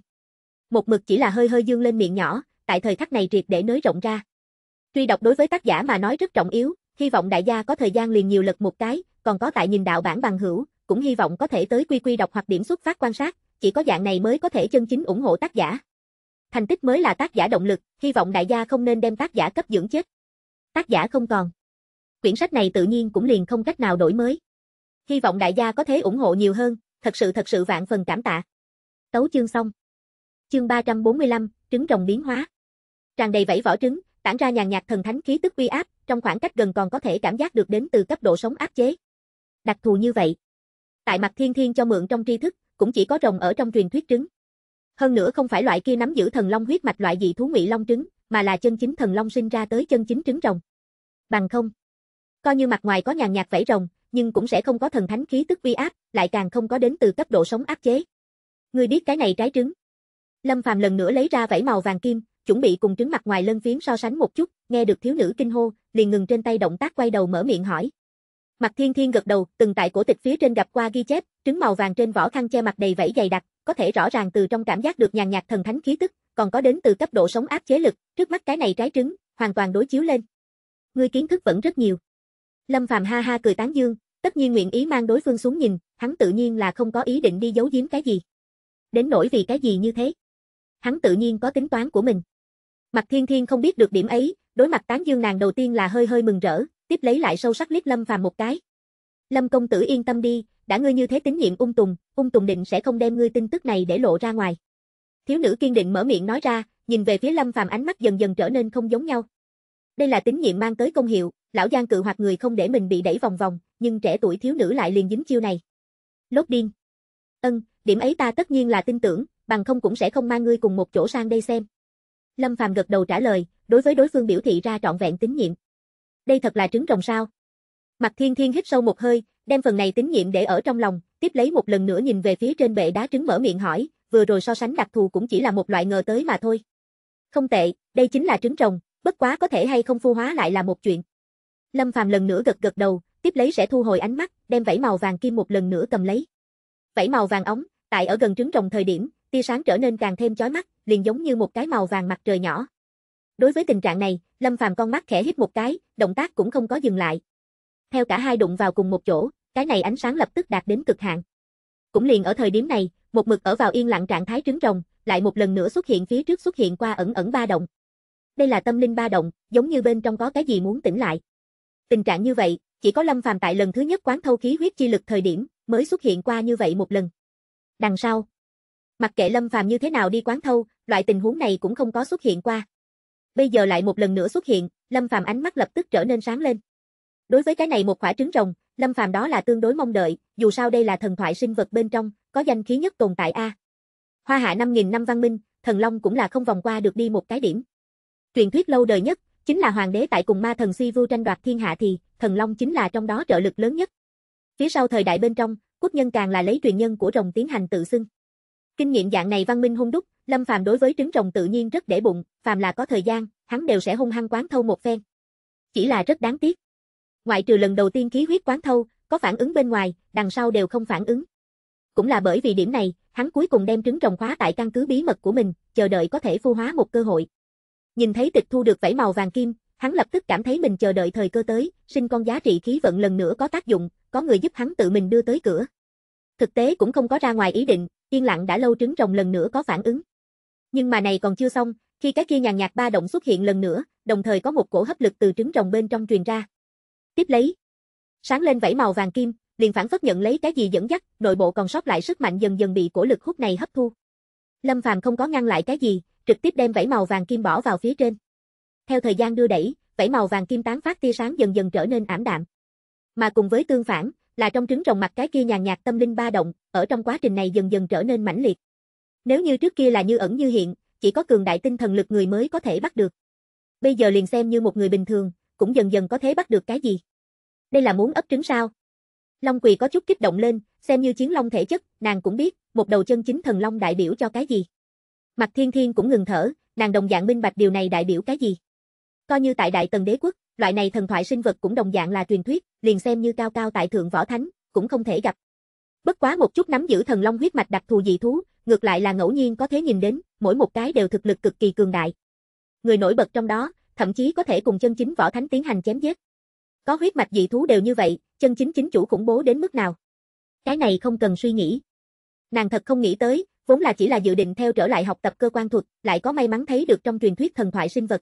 Một mực chỉ là hơi hơi dương lên miệng nhỏ, tại thời khắc này triệt để nới rộng ra. Truy đọc đối với tác giả mà nói rất trọng yếu, hy vọng đại gia có thời gian liền nhiều lật một cái, còn có tại nhìn đạo bản bằng hữu, cũng hy vọng có thể tới quy quy đọc hoặc điểm xuất phát quan sát, chỉ có dạng này mới có thể chân chính ủng hộ tác giả. Thành tích mới là tác giả động lực, hy vọng đại gia không nên đem tác giả cấp dưỡng chết. Tác giả không còn. Quyển sách này tự nhiên cũng liền không cách nào đổi mới. Hy vọng đại gia có thể ủng hộ nhiều hơn, thật sự thật sự vạn phần cảm tạ. Tấu chương xong. Chương 345, trứng rồng biến hóa. Tràn đầy vảy vỏ trứng, tản ra nhàn nhạt thần thánh khí tức uy áp, trong khoảng cách gần còn có thể cảm giác được đến từ cấp độ sống áp chế. Đặc thù như vậy, tại mặt thiên thiên cho mượn trong tri thức, cũng chỉ có rồng ở trong truyền thuyết trứng. Hơn nữa không phải loại kia nắm giữ thần long huyết mạch loại dị thú ngụy long trứng, mà là chân chính thần long sinh ra tới chân chính trứng rồng. Bằng không, coi như mặt ngoài có nhàn nhạt vảy rồng, nhưng cũng sẽ không có thần thánh khí tức uy áp, lại càng không có đến từ cấp độ sống áp chế. Ngươi biết cái này trái trứng. Lâm Phàm lần nữa lấy ra vảy màu vàng kim, chuẩn bị cùng trứng mặt ngoài lân phiến so sánh một chút, nghe được thiếu nữ kinh hô, liền ngừng trên tay động tác quay đầu mở miệng hỏi. Mặt Thiên Thiên gật đầu, từng tại cổ tịch phía trên gặp qua ghi chép, trứng màu vàng trên vỏ khăn che mặt đầy vảy dày đặc, có thể rõ ràng từ trong cảm giác được nhàn nhạt thần thánh khí tức, còn có đến từ cấp độ sống áp chế lực, trước mắt cái này trái trứng, hoàn toàn đối chiếu lên. Ngươi kiến thức vẫn rất nhiều. Lâm Phàm ha ha cười tán dương, tất nhiên nguyện ý mang đối phương xuống nhìn, hắn tự nhiên là không có ý định đi giấu giếm cái gì đến nỗi vì cái gì như thế. Hắn tự nhiên có tính toán của mình. Mặt thiên thiên không biết được điểm ấy, đối mặt tán dương nàng đầu tiên là hơi hơi mừng rỡ, tiếp lấy lại sâu sắc liếc lâm phàm một cái. Lâm công tử yên tâm đi, đã ngươi như thế tín nhiệm ung tùng, ung tùng định sẽ không đem ngươi tin tức này để lộ ra ngoài. Thiếu nữ kiên định mở miệng nói ra, nhìn về phía lâm phàm ánh mắt dần dần trở nên không giống nhau. Đây là tín nhiệm mang tới công hiệu, lão giang cự hoặc người không để mình bị đẩy vòng vòng, nhưng trẻ tuổi thiếu nữ lại liền dính chiêu này. Lốt điên. Ân, điểm ấy ta tất nhiên là tin tưởng, bằng không cũng sẽ không mang ngươi cùng một chỗ sang đây xem. Lâm Phàm gật đầu trả lời, đối với đối phương biểu thị ra trọn vẹn tín nhiệm. Đây thật là trứng rồng sao? Mặt Thiên Thiên hít sâu một hơi, đem phần này tín nhiệm để ở trong lòng, tiếp lấy một lần nữa nhìn về phía trên bệ đá trứng mở miệng hỏi, vừa rồi so sánh đặc thù cũng chỉ là một loại ngờ tới mà thôi. Không tệ, đây chính là trứng rồng, bất quá có thể hay không phu hóa lại là một chuyện. Lâm Phàm lần nữa gật gật đầu, tiếp lấy sẽ thu hồi ánh mắt, đem vảy màu vàng kim một lần nữa cầm lấy. Vảy màu vàng ống, tại ở gần trứng rồng thời điểm, tia sáng trở nên càng thêm chói mắt, liền giống như một cái màu vàng mặt trời nhỏ. Đối với tình trạng này, Lâm Phàm con mắt khẽ híp một cái, động tác cũng không có dừng lại. Theo cả hai đụng vào cùng một chỗ, cái này ánh sáng lập tức đạt đến cực hạn. Cũng liền ở thời điểm này, một mực ở vào yên lặng trạng thái trứng rồng, lại một lần nữa xuất hiện phía trước xuất hiện qua ẩn ẩn ba động. Đây là tâm linh ba động, giống như bên trong có cái gì muốn tỉnh lại. Tình trạng như vậy, chỉ có Lâm Phàm tại lần thứ nhất quán thâu khí huyết chi lực thời điểm, mới xuất hiện qua như vậy một lần. Đằng sau, mặc kệ Lâm Phàm như thế nào đi quán thâu, loại tình huống này cũng không có xuất hiện qua. Bây giờ lại một lần nữa xuất hiện, Lâm Phàm ánh mắt lập tức trở nên sáng lên. Đối với cái này một quả trứng rồng, Lâm Phàm đó là tương đối mong đợi, dù sao đây là thần thoại sinh vật bên trong, có danh khí nhất tồn tại a. Hoa hạ 5000 năm văn minh, thần long cũng là không vòng qua được đi một cái điểm. Truyền thuyết lâu đời nhất chính là hoàng đế tại cùng ma thần Si Vu tranh đoạt thiên hạ thì, thần long chính là trong đó trợ lực lớn nhất. Phía sau thời đại bên trong, quốc nhân càng là lấy truyền nhân của rồng tiến hành tự xưng. Kinh nghiệm dạng này văn minh hung đúc, Lâm Phàm đối với trứng rồng tự nhiên rất để bụng, phàm là có thời gian, hắn đều sẽ hung hăng quán thâu một phen. Chỉ là rất đáng tiếc. Ngoại trừ lần đầu tiên khí huyết quán thâu, có phản ứng bên ngoài, đằng sau đều không phản ứng. Cũng là bởi vì điểm này, hắn cuối cùng đem trứng rồng khóa tại căn cứ bí mật của mình, chờ đợi có thể phu hóa một cơ hội. Nhìn thấy tịch thu được vảy màu vàng kim, hắn lập tức cảm thấy mình chờ đợi thời cơ tới, sinh con giá trị khí vận lần nữa có tác dụng, có người giúp hắn tự mình đưa tới cửa. Thực tế cũng không có ra ngoài ý định, yên lặng đã lâu trứng rồng lần nữa có phản ứng. Nhưng mà này còn chưa xong, khi cái kia nhàn nhạt ba động xuất hiện lần nữa, đồng thời có một cổ hấp lực từ trứng rồng bên trong truyền ra. Tiếp lấy, sáng lên vảy màu vàng kim, liền phản phất nhận lấy cái gì dẫn dắt, nội bộ còn sót lại sức mạnh dần dần bị cổ lực hút này hấp thu. Lâm Phàm không có ngăn lại cái gì, trực tiếp đem vảy màu vàng kim bỏ vào phía trên. Theo thời gian đưa đẩy, vảy màu vàng kim tán phát tia sáng dần dần trở nên ảm đạm mà cùng với tương phản, là trong trứng rồng mặt cái kia nhàn nhạt tâm linh ba động, ở trong quá trình này dần dần trở nên mãnh liệt. Nếu như trước kia là như ẩn như hiện, chỉ có cường đại tinh thần lực người mới có thể bắt được. Bây giờ liền xem như một người bình thường, cũng dần dần có thể bắt được cái gì. Đây là muốn ấp trứng sao? Long Quỳ có chút kích động lên, xem như chiến long thể chất, nàng cũng biết, một đầu chân chính thần long đại biểu cho cái gì. Mặt Thiên Thiên cũng ngừng thở, nàng đồng dạng minh bạch điều này đại biểu cái gì. Coi như tại Đại Tần Đế quốc, Loại này thần thoại sinh vật cũng đồng dạng là truyền thuyết, liền xem như cao cao tại thượng võ thánh, cũng không thể gặp. Bất quá một chút nắm giữ thần long huyết mạch đặc thù dị thú, ngược lại là ngẫu nhiên có thế nhìn đến, mỗi một cái đều thực lực cực kỳ cường đại. Người nổi bật trong đó, thậm chí có thể cùng chân chính võ thánh tiến hành chém giết. Có huyết mạch dị thú đều như vậy, chân chính chính chủ khủng bố đến mức nào? Cái này không cần suy nghĩ. Nàng thật không nghĩ tới, vốn là chỉ là dự định theo trở lại học tập cơ quan thuật, lại có may mắn thấy được trong truyền thuyết thần thoại sinh vật.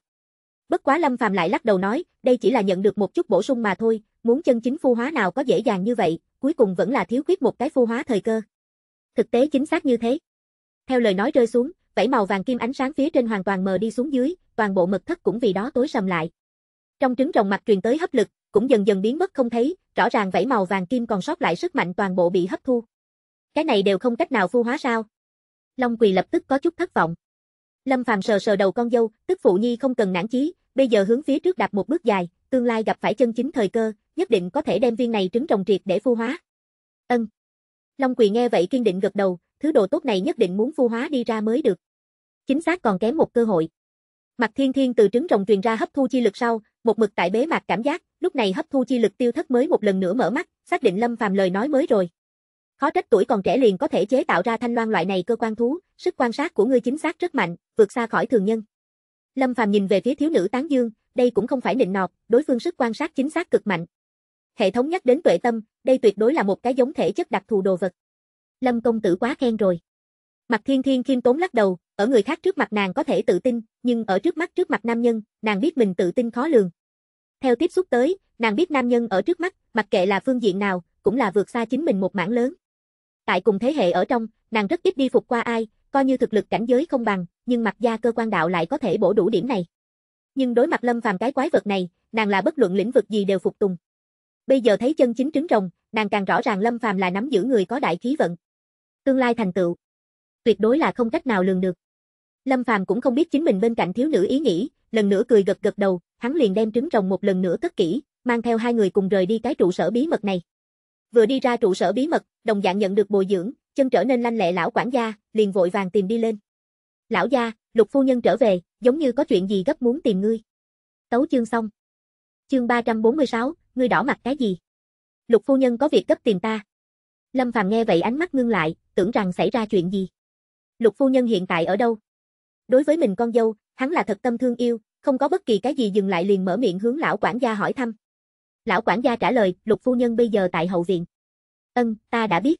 Bất quá Lâm Phàm lại lắc đầu nói, đây chỉ là nhận được một chút bổ sung mà thôi, muốn chân chính phu hóa nào có dễ dàng như vậy, cuối cùng vẫn là thiếu khuyết một cái phu hóa thời cơ. Thực tế chính xác như thế. Theo lời nói rơi xuống, vảy màu vàng kim ánh sáng phía trên hoàn toàn mờ đi xuống dưới, toàn bộ mật thất cũng vì đó tối sầm lại. Trong trứng rồng mặt truyền tới hấp lực, cũng dần dần biến mất không thấy, rõ ràng vảy màu vàng kim còn sót lại sức mạnh toàn bộ bị hấp thu. Cái này đều không cách nào phu hóa sao? Long Quỳ lập tức có chút thất vọng. Lâm Phàm sờ sờ đầu con dâu, tức phụ nhi không cần nản chí, bây giờ hướng phía trước đạp một bước dài, tương lai gặp phải chân chính thời cơ, nhất định có thể đem viên này trứng trồng triệt để phu hóa. Ân. Long Quỳ nghe vậy kiên định gật đầu, thứ đồ tốt này nhất định muốn phu hóa đi ra mới được. Chính xác còn kém một cơ hội. Mặt Thiên Thiên từ trứng rồng truyền ra hấp thu chi lực sau, một mực tại bế mạc cảm giác, lúc này hấp thu chi lực tiêu thất mới một lần nữa mở mắt, xác định Lâm Phàm lời nói mới rồi. Khó trách tuổi còn trẻ liền có thể chế tạo ra thanh loan loại này cơ quan thú, sức quan sát của ngươi chính xác rất mạnh, vượt xa khỏi thường nhân. Lâm Phàm nhìn về phía thiếu nữ Tán Dương, đây cũng không phải nịnh nọt, đối phương sức quan sát chính xác cực mạnh. Hệ thống nhắc đến tuệ tâm, đây tuyệt đối là một cái giống thể chất đặc thù đồ vật. Lâm công tử quá khen rồi. Mặt Thiên Thiên khiêm tốn lắc đầu, ở người khác trước mặt nàng có thể tự tin, nhưng ở trước mắt trước mặt nam nhân, nàng biết mình tự tin khó lường. Theo tiếp xúc tới, nàng biết nam nhân ở trước mắt, mặc kệ là phương diện nào, cũng là vượt xa chính mình một mảng lớn tại cùng thế hệ ở trong, nàng rất ít đi phục qua ai, coi như thực lực cảnh giới không bằng, nhưng mặt gia cơ quan đạo lại có thể bổ đủ điểm này. Nhưng đối mặt Lâm Phàm cái quái vật này, nàng là bất luận lĩnh vực gì đều phục tùng. Bây giờ thấy chân chính trứng rồng, nàng càng rõ ràng Lâm Phàm là nắm giữ người có đại khí vận. Tương lai thành tựu, tuyệt đối là không cách nào lường được. Lâm Phàm cũng không biết chính mình bên cạnh thiếu nữ ý nghĩ, lần nữa cười gật gật đầu, hắn liền đem trứng rồng một lần nữa cất kỹ, mang theo hai người cùng rời đi cái trụ sở bí mật này vừa đi ra trụ sở bí mật, đồng dạng nhận được bồi dưỡng, chân trở nên lanh lẹ lão quản gia, liền vội vàng tìm đi lên. Lão gia, lục phu nhân trở về, giống như có chuyện gì gấp muốn tìm ngươi. Tấu chương xong. Chương 346, ngươi đỏ mặt cái gì? Lục phu nhân có việc gấp tìm ta. Lâm Phàm nghe vậy ánh mắt ngưng lại, tưởng rằng xảy ra chuyện gì. Lục phu nhân hiện tại ở đâu? Đối với mình con dâu, hắn là thật tâm thương yêu, không có bất kỳ cái gì dừng lại liền mở miệng hướng lão quản gia hỏi thăm. Lão quản gia trả lời, lục phu nhân bây giờ tại hậu viện. Ân, ta đã biết.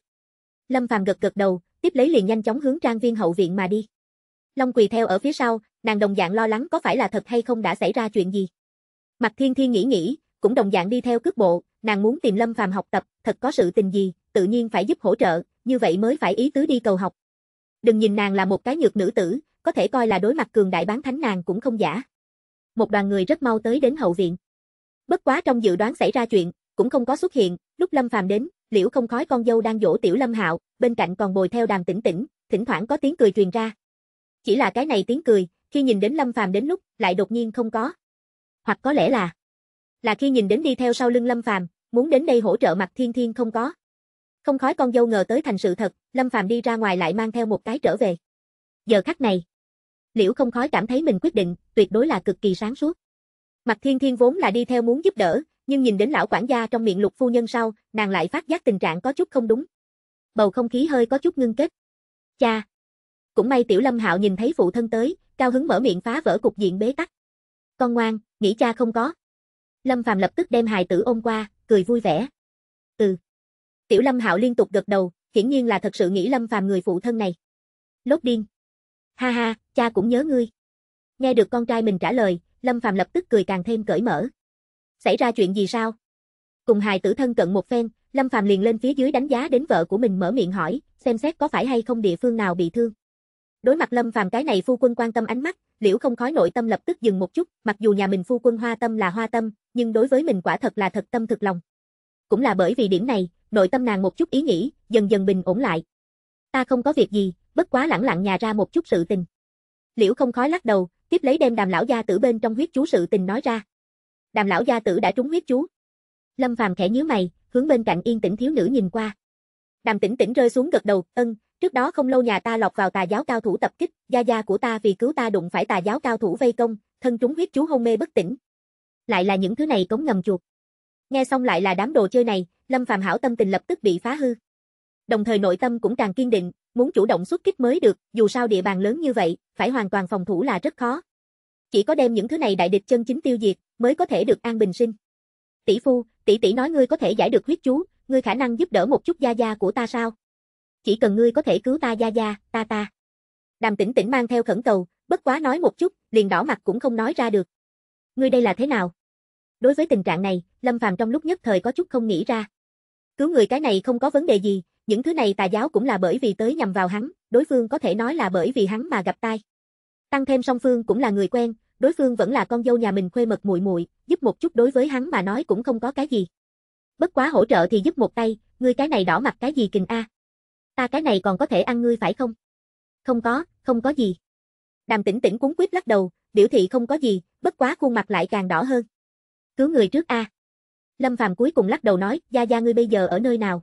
Lâm Phàm gật gật đầu, tiếp lấy liền nhanh chóng hướng trang viên hậu viện mà đi. Long quỳ theo ở phía sau, nàng đồng dạng lo lắng có phải là thật hay không đã xảy ra chuyện gì. Mặt thiên thiên nghĩ nghĩ, cũng đồng dạng đi theo cước bộ, nàng muốn tìm Lâm Phàm học tập, thật có sự tình gì, tự nhiên phải giúp hỗ trợ, như vậy mới phải ý tứ đi cầu học. Đừng nhìn nàng là một cái nhược nữ tử, có thể coi là đối mặt cường đại bán thánh nàng cũng không giả. Một đoàn người rất mau tới đến hậu viện. Bất quá trong dự đoán xảy ra chuyện, cũng không có xuất hiện, lúc Lâm Phàm đến, Liễu Không Khói con dâu đang dỗ tiểu Lâm Hạo, bên cạnh còn bồi theo Đàm Tĩnh Tĩnh, thỉnh thoảng có tiếng cười truyền ra. Chỉ là cái này tiếng cười, khi nhìn đến Lâm Phàm đến lúc, lại đột nhiên không có. Hoặc có lẽ là là khi nhìn đến đi theo sau lưng Lâm Phàm, muốn đến đây hỗ trợ mặt Thiên Thiên không có. Không khói con dâu ngờ tới thành sự thật, Lâm Phàm đi ra ngoài lại mang theo một cái trở về. Giờ khắc này, Liễu Không Khói cảm thấy mình quyết định, tuyệt đối là cực kỳ sáng suốt. Mặt thiên thiên vốn là đi theo muốn giúp đỡ, nhưng nhìn đến lão quản gia trong miệng lục phu nhân sau, nàng lại phát giác tình trạng có chút không đúng. Bầu không khí hơi có chút ngưng kết. Cha! Cũng may tiểu lâm hạo nhìn thấy phụ thân tới, cao hứng mở miệng phá vỡ cục diện bế tắc. Con ngoan, nghĩ cha không có. Lâm phàm lập tức đem hài tử ôm qua, cười vui vẻ. Ừ. Tiểu lâm hạo liên tục gật đầu, hiển nhiên là thật sự nghĩ lâm phàm người phụ thân này. Lốt điên. Ha ha, cha cũng nhớ ngươi. Nghe được con trai mình trả lời, Lâm Phàm lập tức cười càng thêm cởi mở. Xảy ra chuyện gì sao? Cùng hài tử thân cận một phen, Lâm Phàm liền lên phía dưới đánh giá đến vợ của mình mở miệng hỏi, xem xét có phải hay không địa phương nào bị thương. Đối mặt Lâm Phàm cái này phu quân quan tâm ánh mắt, Liễu không khói nội tâm lập tức dừng một chút, mặc dù nhà mình phu quân hoa tâm là hoa tâm, nhưng đối với mình quả thật là thật tâm thực lòng. Cũng là bởi vì điểm này, nội tâm nàng một chút ý nghĩ, dần dần bình ổn lại. Ta không có việc gì, bất quá lẳng lặng nhà ra một chút sự tình. Liễu không khói lắc đầu, tiếp lấy đem đàm lão gia tử bên trong huyết chú sự tình nói ra. Đàm lão gia tử đã trúng huyết chú. Lâm Phàm khẽ nhíu mày, hướng bên cạnh yên tĩnh thiếu nữ nhìn qua. Đàm Tĩnh Tĩnh rơi xuống gật đầu, ân, trước đó không lâu nhà ta lọt vào tà giáo cao thủ tập kích, gia gia của ta vì cứu ta đụng phải tà giáo cao thủ vây công, thân trúng huyết chú hôn mê bất tỉnh." Lại là những thứ này cống ngầm chuột. Nghe xong lại là đám đồ chơi này, Lâm Phàm hảo tâm tình lập tức bị phá hư. Đồng thời nội tâm cũng càng kiên định, muốn chủ động xuất kích mới được, dù sao địa bàn lớn như vậy, phải hoàn toàn phòng thủ là rất khó. Chỉ có đem những thứ này đại địch chân chính tiêu diệt, mới có thể được an bình sinh. Tỷ phu, tỷ tỷ nói ngươi có thể giải được huyết chú, ngươi khả năng giúp đỡ một chút gia gia của ta sao? Chỉ cần ngươi có thể cứu ta gia gia, ta ta. Đàm Tĩnh Tĩnh mang theo khẩn cầu, bất quá nói một chút, liền đỏ mặt cũng không nói ra được. Ngươi đây là thế nào? Đối với tình trạng này, Lâm Phàm trong lúc nhất thời có chút không nghĩ ra. Cứu người cái này không có vấn đề gì, những thứ này tà giáo cũng là bởi vì tới nhằm vào hắn, đối phương có thể nói là bởi vì hắn mà gặp tai. Tăng thêm song phương cũng là người quen, đối phương vẫn là con dâu nhà mình khuê mật muội muội, giúp một chút đối với hắn mà nói cũng không có cái gì. Bất quá hỗ trợ thì giúp một tay, ngươi cái này đỏ mặt cái gì kình a? Ta cái này còn có thể ăn ngươi phải không? Không có, không có gì. Đàm Tĩnh Tĩnh cuốn quýt lắc đầu, biểu thị không có gì, bất quá khuôn mặt lại càng đỏ hơn. Cứu người trước a. Lâm Phàm cuối cùng lắc đầu nói, gia gia ngươi bây giờ ở nơi nào?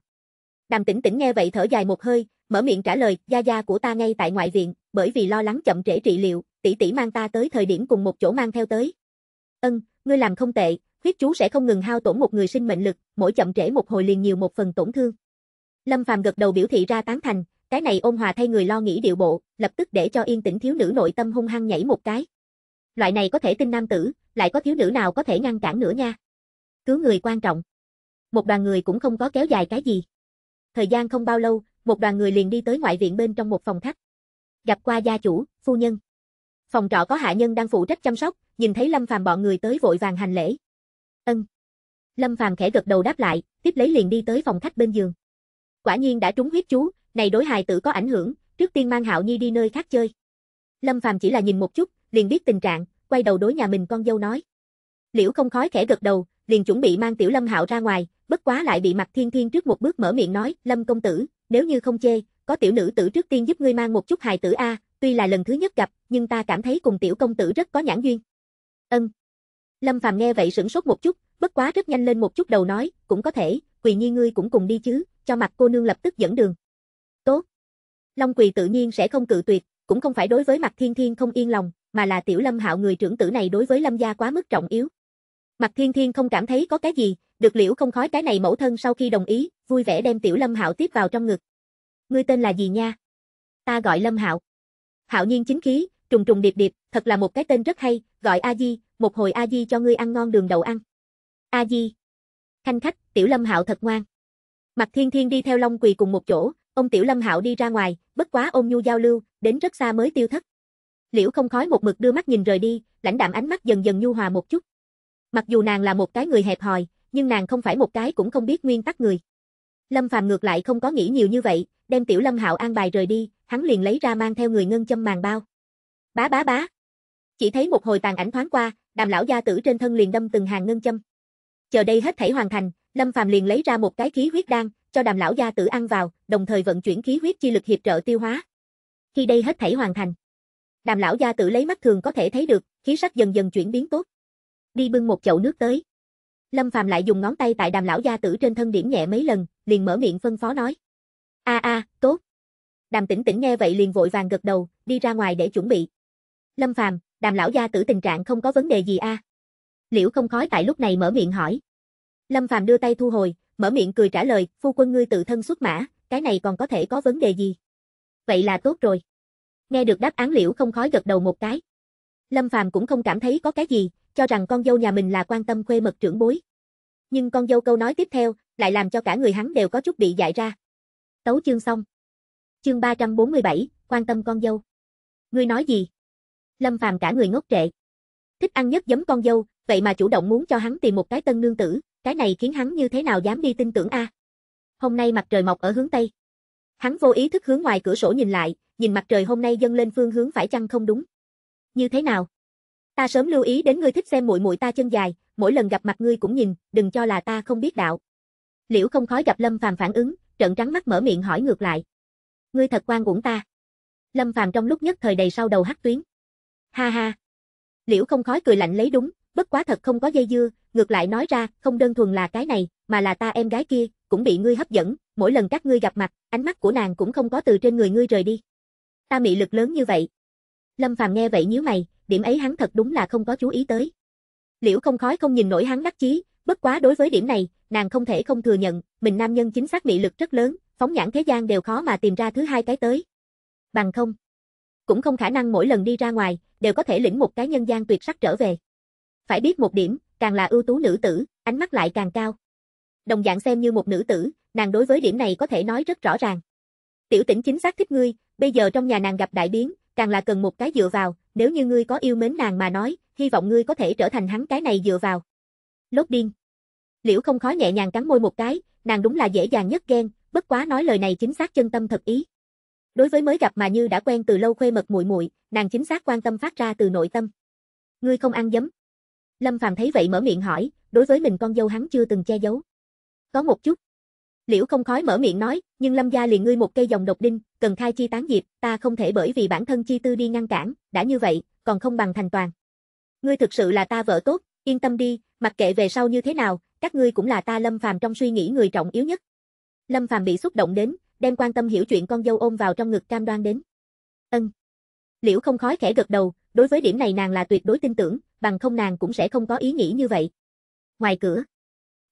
Đàm tỉnh tỉnh nghe vậy thở dài một hơi, mở miệng trả lời, gia gia của ta ngay tại ngoại viện, bởi vì lo lắng chậm trễ trị liệu, tỷ tỷ mang ta tới thời điểm cùng một chỗ mang theo tới. Ân, ngươi làm không tệ, huyết chú sẽ không ngừng hao tổn một người sinh mệnh lực, mỗi chậm trễ một hồi liền nhiều một phần tổn thương. Lâm Phàm gật đầu biểu thị ra tán thành, cái này ôn hòa thay người lo nghĩ điều bộ, lập tức để cho yên tĩnh thiếu nữ nội tâm hung hăng nhảy một cái. Loại này có thể tin nam tử, lại có thiếu nữ nào có thể ngăn cản nữa nha. Cứu người quan trọng. Một đoàn người cũng không có kéo dài cái gì. Thời gian không bao lâu, một đoàn người liền đi tới ngoại viện bên trong một phòng khách. Gặp qua gia chủ, phu nhân. Phòng trọ có hạ nhân đang phụ trách chăm sóc, nhìn thấy Lâm Phàm bọn người tới vội vàng hành lễ. Ân. Lâm Phàm khẽ gật đầu đáp lại, tiếp lấy liền đi tới phòng khách bên giường. Quả nhiên đã trúng huyết chú, này đối hài tử có ảnh hưởng, trước tiên mang Hạo Nhi đi nơi khác chơi. Lâm Phàm chỉ là nhìn một chút, liền biết tình trạng, quay đầu đối nhà mình con dâu nói. Liễu không khói khẽ gật đầu, liền chuẩn bị mang Tiểu Lâm Hạo ra ngoài, bất quá lại bị mặt thiên thiên trước một bước mở miệng nói, lâm công tử, nếu như không chê, có tiểu nữ tử trước tiên giúp ngươi mang một chút hài tử A, tuy là lần thứ nhất gặp, nhưng ta cảm thấy cùng tiểu công tử rất có nhãn duyên. Ân. Lâm Phàm nghe vậy sửng sốt một chút, bất quá rất nhanh lên một chút đầu nói, cũng có thể, quỳ nhi ngươi cũng cùng đi chứ, cho mặt cô nương lập tức dẫn đường. Tốt. Long Quỳ tự nhiên sẽ không cự tuyệt, cũng không phải đối với mặt thiên thiên không yên lòng, mà là tiểu lâm hạo người trưởng tử này đối với lâm gia quá mức trọng yếu. Mặt thiên thiên không cảm thấy có cái gì, được liễu không khói cái này mẫu thân sau khi đồng ý, vui vẻ đem tiểu lâm hạo tiếp vào trong ngực. Ngươi tên là gì nha? Ta gọi lâm hạo. Hạo nhiên chính khí, trùng trùng điệp điệp, thật là một cái tên rất hay, gọi A Di, một hồi A Di cho ngươi ăn ngon đường đầu ăn. A Di. Khanh khách, tiểu lâm hạo thật ngoan. Mặt thiên thiên đi theo long quỳ cùng một chỗ, ông tiểu lâm hạo đi ra ngoài, bất quá ôm nhu giao lưu, đến rất xa mới tiêu thất. Liễu không khói một mực đưa mắt nhìn rời đi, lãnh đạm ánh mắt dần dần nhu hòa một chút. Mặc dù nàng là một cái người hẹp hòi, nhưng nàng không phải một cái cũng không biết nguyên tắc người. Lâm Phàm ngược lại không có nghĩ nhiều như vậy, đem Tiểu Lâm Hạo an bài rời đi, hắn liền lấy ra mang theo người ngân châm màn bao. Bá bá bá. Chỉ thấy một hồi tàn ảnh thoáng qua, Đàm lão gia tử trên thân liền đâm từng hàng ngân châm. Chờ đây hết thảy hoàn thành, Lâm Phàm liền lấy ra một cái khí huyết đan, cho Đàm lão gia tử ăn vào, đồng thời vận chuyển khí huyết chi lực hiệp trợ tiêu hóa. Khi đây hết thảy hoàn thành, Đàm lão gia tử lấy mắt thường có thể thấy được, khí sắc dần dần chuyển biến tốt. Đi bưng một chậu nước tới. Lâm Phàm lại dùng ngón tay tại đàm lão gia tử trên thân điểm nhẹ mấy lần, liền mở miệng phân phó nói. A a, tốt. Đàm tỉnh tỉnh nghe vậy liền vội vàng gật đầu, đi ra ngoài để chuẩn bị. Lâm Phàm, đàm lão gia tử tình trạng không có vấn đề gì a? Liễu không khói tại lúc này mở miệng hỏi. Lâm Phàm đưa tay thu hồi, mở miệng cười trả lời, phu quân ngươi tự thân xuất mã, cái này còn có thể có vấn đề gì? Vậy là tốt rồi. Nghe được đáp án Liễu không khói gật đầu một cái. Lâm Phàm cũng không cảm thấy có cái gì, cho rằng con dâu nhà mình là quan tâm khuê mật trưởng bối. Nhưng con dâu câu nói tiếp theo, lại làm cho cả người hắn đều có chút bị dại ra. Tấu chương xong. Chương 347, quan tâm con dâu. Ngươi nói gì? Lâm Phàm cả người ngốc trệ. Thích ăn nhất giấm con dâu, vậy mà chủ động muốn cho hắn tìm một cái tân nương tử, cái này khiến hắn như thế nào dám đi tin tưởng a? À? Hôm nay mặt trời mọc ở hướng tây. Hắn vô ý thức hướng ngoài cửa sổ nhìn lại, nhìn mặt trời hôm nay dâng lên phương hướng phải chăng không đúng. Như thế nào? Ta sớm lưu ý đến ngươi thích xem muội muội ta chân dài, mỗi lần gặp mặt ngươi cũng nhìn, đừng cho là ta không biết đạo. Liễu không khói gặp Lâm Phàm phản ứng, trợn trắng mắt mở miệng hỏi ngược lại. Ngươi thật quan uổng ta. Lâm Phàm trong lúc nhất thời đầy sau đầu hắt tuyến. Ha ha. Liễu không khói cười lạnh lấy đúng, bất quá thật không có dây dưa, ngược lại nói ra, không đơn thuần là cái này, mà là ta em gái kia, cũng bị ngươi hấp dẫn, mỗi lần các ngươi gặp mặt, ánh mắt của nàng cũng không có từ trên người ngươi rời đi. Ta mị lực lớn như vậy. Lâm Phàm nghe vậy nhíu mày, điểm ấy hắn thật đúng là không có chú ý tới. Liễu không khói không nhìn nổi hắn đắc chí, bất quá đối với điểm này, nàng không thể không thừa nhận, mình nam nhân chính xác mị lực rất lớn, phóng nhãn thế gian đều khó mà tìm ra thứ hai cái tới. Bằng không, cũng không khả năng mỗi lần đi ra ngoài, đều có thể lĩnh một cái nhân gian tuyệt sắc trở về. Phải biết một điểm, càng là ưu tú nữ tử, ánh mắt lại càng cao. Đồng dạng xem như một nữ tử, nàng đối với điểm này có thể nói rất rõ ràng. Tiểu Tĩnh chính xác thích ngươi, bây giờ trong nhà nàng gặp đại biến, càng là cần một cái dựa vào, nếu như ngươi có yêu mến nàng mà nói, hy vọng ngươi có thể trở thành hắn cái này dựa vào. Lốt điên. Liễu không khó nhẹ nhàng cắn môi một cái, nàng đúng là dễ dàng nhất ghen, bất quá nói lời này chính xác chân tâm thật ý. Đối với mới gặp mà như đã quen từ lâu khuê mật muội muội, nàng chính xác quan tâm phát ra từ nội tâm. Ngươi không ăn dấm. Lâm Phàm thấy vậy mở miệng hỏi, đối với mình con dâu hắn chưa từng che giấu. Có một chút. Liễu không khói mở miệng nói, nhưng Lâm gia liền ngươi một cây dòng độc đinh, cần khai chi tán diệp, ta không thể bởi vì bản thân chi tư đi ngăn cản, đã như vậy, còn không bằng thành toàn. Ngươi thực sự là ta vợ tốt, yên tâm đi, mặc kệ về sau như thế nào, các ngươi cũng là ta Lâm Phàm trong suy nghĩ người trọng yếu nhất. Lâm Phàm bị xúc động đến, đem quan tâm hiểu chuyện con dâu ôm vào trong ngực cam đoan đến. Ân. Liễu không khói khẽ gật đầu, đối với điểm này nàng là tuyệt đối tin tưởng, bằng không nàng cũng sẽ không có ý nghĩ như vậy. Ngoài cửa,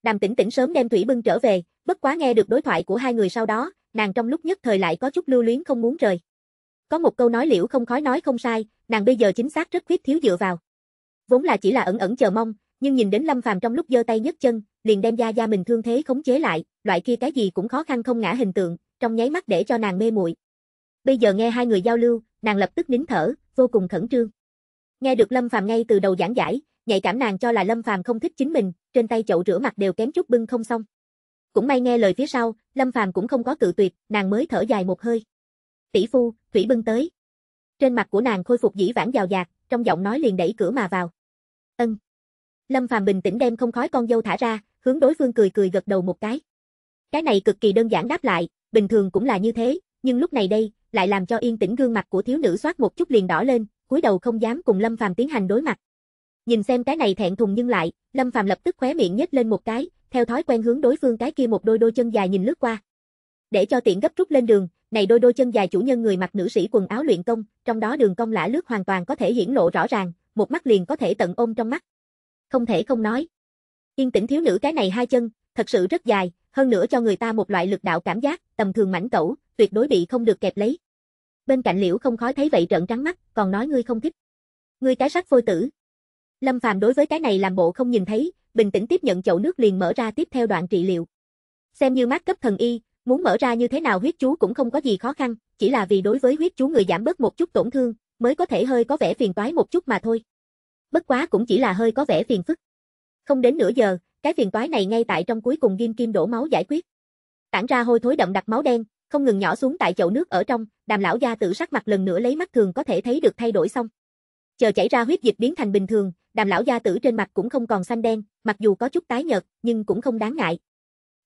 Đàm Tĩnh Tĩnh sớm đem thủy bưng trở về, Bất quá nghe được đối thoại của hai người sau đó, nàng trong lúc nhất thời lại có chút lưu luyến không muốn rời. Có một câu nói liễu không khói nói không sai, nàng bây giờ chính xác rất khuyết thiếu dựa vào. Vốn là chỉ là ẩn ẩn chờ mong, nhưng nhìn đến Lâm Phàm trong lúc giơ tay nhấc chân, liền đem gia gia mình thương thế khống chế lại, loại kia cái gì cũng khó khăn không ngã hình tượng, trong nháy mắt để cho nàng mê muội. Bây giờ nghe hai người giao lưu, nàng lập tức nín thở, vô cùng khẩn trương. Nghe được Lâm Phàm ngay từ đầu giảng giải, nhạy cảm nàng cho là Lâm Phàm không thích chính mình, trên tay chậu rửa mặt đều kém chút bưng không xong. Cũng may nghe lời phía sau, Lâm Phàm cũng không có cự tuyệt, nàng mới thở dài một hơi. Tỷ phu, thủy bưng tới. Trên mặt của nàng khôi phục dĩ vãng giàu dạt, trong giọng nói liền đẩy cửa mà vào. Ân. Lâm Phàm bình tĩnh đem không khói con dâu thả ra, hướng đối phương cười cười gật đầu một cái. Cái này cực kỳ đơn giản đáp lại, bình thường cũng là như thế, nhưng lúc này đây, lại làm cho yên tĩnh gương mặt của thiếu nữ soát một chút liền đỏ lên, cúi đầu không dám cùng Lâm Phàm tiến hành đối mặt. Nhìn xem cái này thẹn thùng nhưng lại, Lâm Phàm lập tức khóe miệng nhếch lên một cái, theo thói quen hướng đối phương cái kia một đôi đôi chân dài nhìn lướt qua. Để cho tiện gấp rút lên đường, này đôi đôi chân dài chủ nhân người mặc nữ sĩ quần áo luyện công, trong đó đường cong lã lướt hoàn toàn có thể hiển lộ rõ ràng, một mắt liền có thể tận ôm trong mắt. Không thể không nói. Yên tĩnh thiếu nữ cái này hai chân, thật sự rất dài, hơn nữa cho người ta một loại lực đạo cảm giác, tầm thường mảnh cẩu, tuyệt đối bị không được kẹp lấy. Bên cạnh Liễu không khói thấy vậy trợn trắng mắt, còn nói ngươi không thích. Ngươi cái sắc phôi tử. Lâm Phàm đối với cái này làm bộ không nhìn thấy, bình tĩnh tiếp nhận chậu nước liền mở ra tiếp theo đoạn trị liệu. Xem như mát cấp thần y, muốn mở ra như thế nào huyết chú cũng không có gì khó khăn, chỉ là vì đối với huyết chú người giảm bớt một chút tổn thương, mới có thể hơi có vẻ phiền toái một chút mà thôi. Bất quá cũng chỉ là hơi có vẻ phiền phức. Không đến nửa giờ, cái phiền toái này ngay tại trong cuối cùng kim Kim đổ máu giải quyết. Tản ra hôi thối đậm đặc máu đen, không ngừng nhỏ xuống tại chậu nước ở trong, Đàm lão gia tự sắc mặt lần nữa lấy mắt thường có thể thấy được thay đổi xong. Chờ chảy ra huyết dịch biến thành bình thường, Đàm lão gia tử trên mặt cũng không còn xanh đen, mặc dù có chút tái nhợt, nhưng cũng không đáng ngại.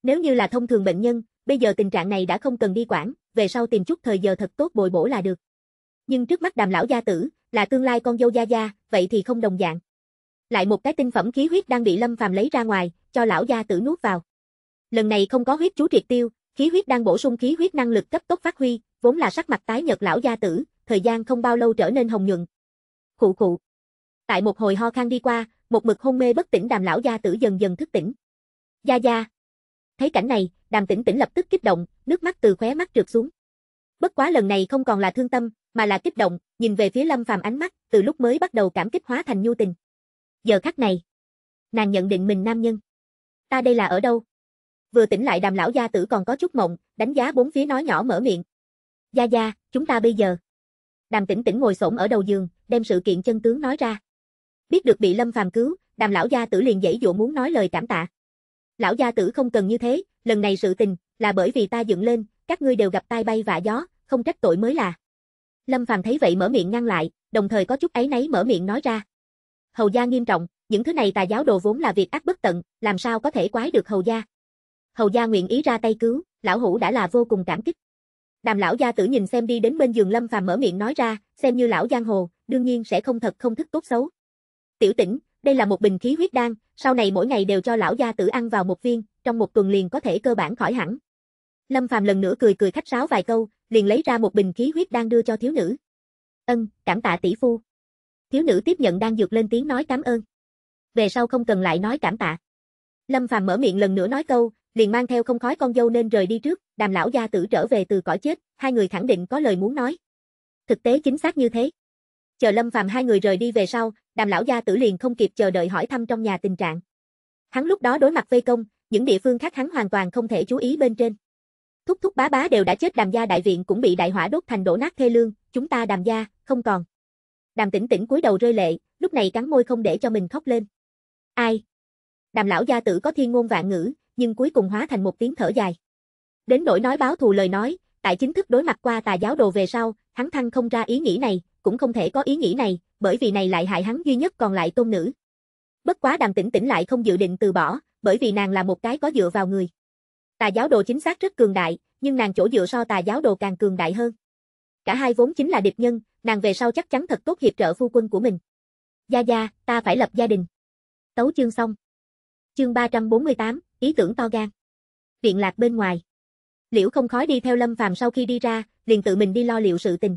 Nếu như là thông thường bệnh nhân, bây giờ tình trạng này đã không cần đi quản, về sau tìm chút thời giờ thật tốt bồi bổ là được. Nhưng trước mắt đàm lão gia tử, là tương lai con dâu gia gia, vậy thì không đồng dạng. Lại một cái tinh phẩm khí huyết đang bị Lâm Phàm lấy ra ngoài, cho lão gia tử nuốt vào. Lần này không có huyết chú triệt tiêu, khí huyết đang bổ sung khí huyết năng lực cấp tốc phát huy, vốn là sắc mặt tái nhợt lão gia tử, thời gian không bao lâu trở nên hồng nhuận. Khụ khụ. Tại một hồi ho khan đi qua, một mực hôn mê bất tỉnh đàm lão gia tử dần dần thức tỉnh. Gia gia. Thấy cảnh này, đàm tỉnh tỉnh lập tức kích động, nước mắt từ khóe mắt trượt xuống. Bất quá lần này không còn là thương tâm, mà là kích động, nhìn về phía lâm phàm ánh mắt, từ lúc mới bắt đầu cảm kích hóa thành nhu tình. Giờ khắc này, nàng nhận định mình nam nhân. Ta đây là ở đâu? Vừa tỉnh lại đàm lão gia tử còn có chút mộng, đánh giá bốn phía nói nhỏ mở miệng. Gia gia, chúng ta bây giờ. Đàm tỉnh tỉnh ngồi xổm ở đầu giường, đem sự kiện chân tướng nói ra. Biết được bị Lâm Phàm cứu, Đàm lão gia tử liền dãy dụa muốn nói lời cảm tạ. Lão gia tử không cần như thế, lần này sự tình là bởi vì ta dựng lên, các ngươi đều gặp tai bay vạ gió, không trách tội mới là. Lâm Phàm thấy vậy mở miệng ngăn lại, đồng thời có chút ấy nấy mở miệng nói ra. Hầu gia nghiêm trọng, những thứ này tà giáo đồ vốn là việc ác bất tận, làm sao có thể quái được hầu gia. Hầu gia nguyện ý ra tay cứu, lão hủ đã là vô cùng cảm kích. Đàm lão gia tử nhìn xem đi đến bên giường Lâm Phàm mở miệng nói ra, xem như lão giang hồ, đương nhiên sẽ không thật không thức tốt xấu. Tiểu Tĩnh, đây là một bình khí huyết đan, sau này mỗi ngày đều cho lão gia tử ăn vào một viên, trong một tuần liền có thể cơ bản khỏi hẳn. Lâm Phàm lần nữa cười cười khách sáo vài câu, liền lấy ra một bình khí huyết đan đưa cho thiếu nữ. "Ân, cảm tạ tỷ phu." Thiếu nữ tiếp nhận đan dược lên tiếng nói cảm ơn. Về sau không cần lại nói cảm tạ. Lâm Phàm mở miệng lần nữa nói câu, liền mang theo không khói con dâu nên rời đi trước, đàm lão gia tử trở về từ cõi chết, hai người khẳng định có lời muốn nói. Thực tế chính xác như thế. Chờ Lâm Phàm hai người rời đi về sau, Đàm lão gia tử liền không kịp chờ đợi hỏi thăm trong nhà tình trạng. Hắn lúc đó đối mặt vây công, những địa phương khác hắn hoàn toàn không thể chú ý bên trên. Thúc thúc bá bá đều đã chết, Đàm gia đại viện cũng bị đại hỏa đốt thành đổ nát thê lương, chúng ta Đàm gia không còn. Đàm Tĩnh Tĩnh cúi đầu rơi lệ, lúc này cắn môi không để cho mình khóc lên. Ai? Đàm lão gia tử có thiên ngôn vạn ngữ, nhưng cuối cùng hóa thành một tiếng thở dài. Đến nỗi nói báo thù lời nói, tại chính thức đối mặt qua tà giáo đồ về sau, hắn thăng không ra ý nghĩ này, cũng không thể có ý nghĩ này, bởi vì này lại hại hắn duy nhất còn lại tôn nữ. Bất quá đàm tỉnh tỉnh lại không dự định từ bỏ, bởi vì nàng là một cái có dựa vào người. Tà giáo đồ chính xác rất cường đại, nhưng nàng chỗ dựa so tà giáo đồ càng cường đại hơn. Cả hai vốn chính là địch nhân, nàng về sau chắc chắn thật tốt hiệp trợ phu quân của mình. Gia Gia, ta phải lập gia đình. Tấu chương xong. Chương 348, ý tưởng to gan. Viện lạc bên ngoài. Liễu không khói đi theo Lâm Phàm sau khi đi ra, liền tự mình đi lo liệu sự tình.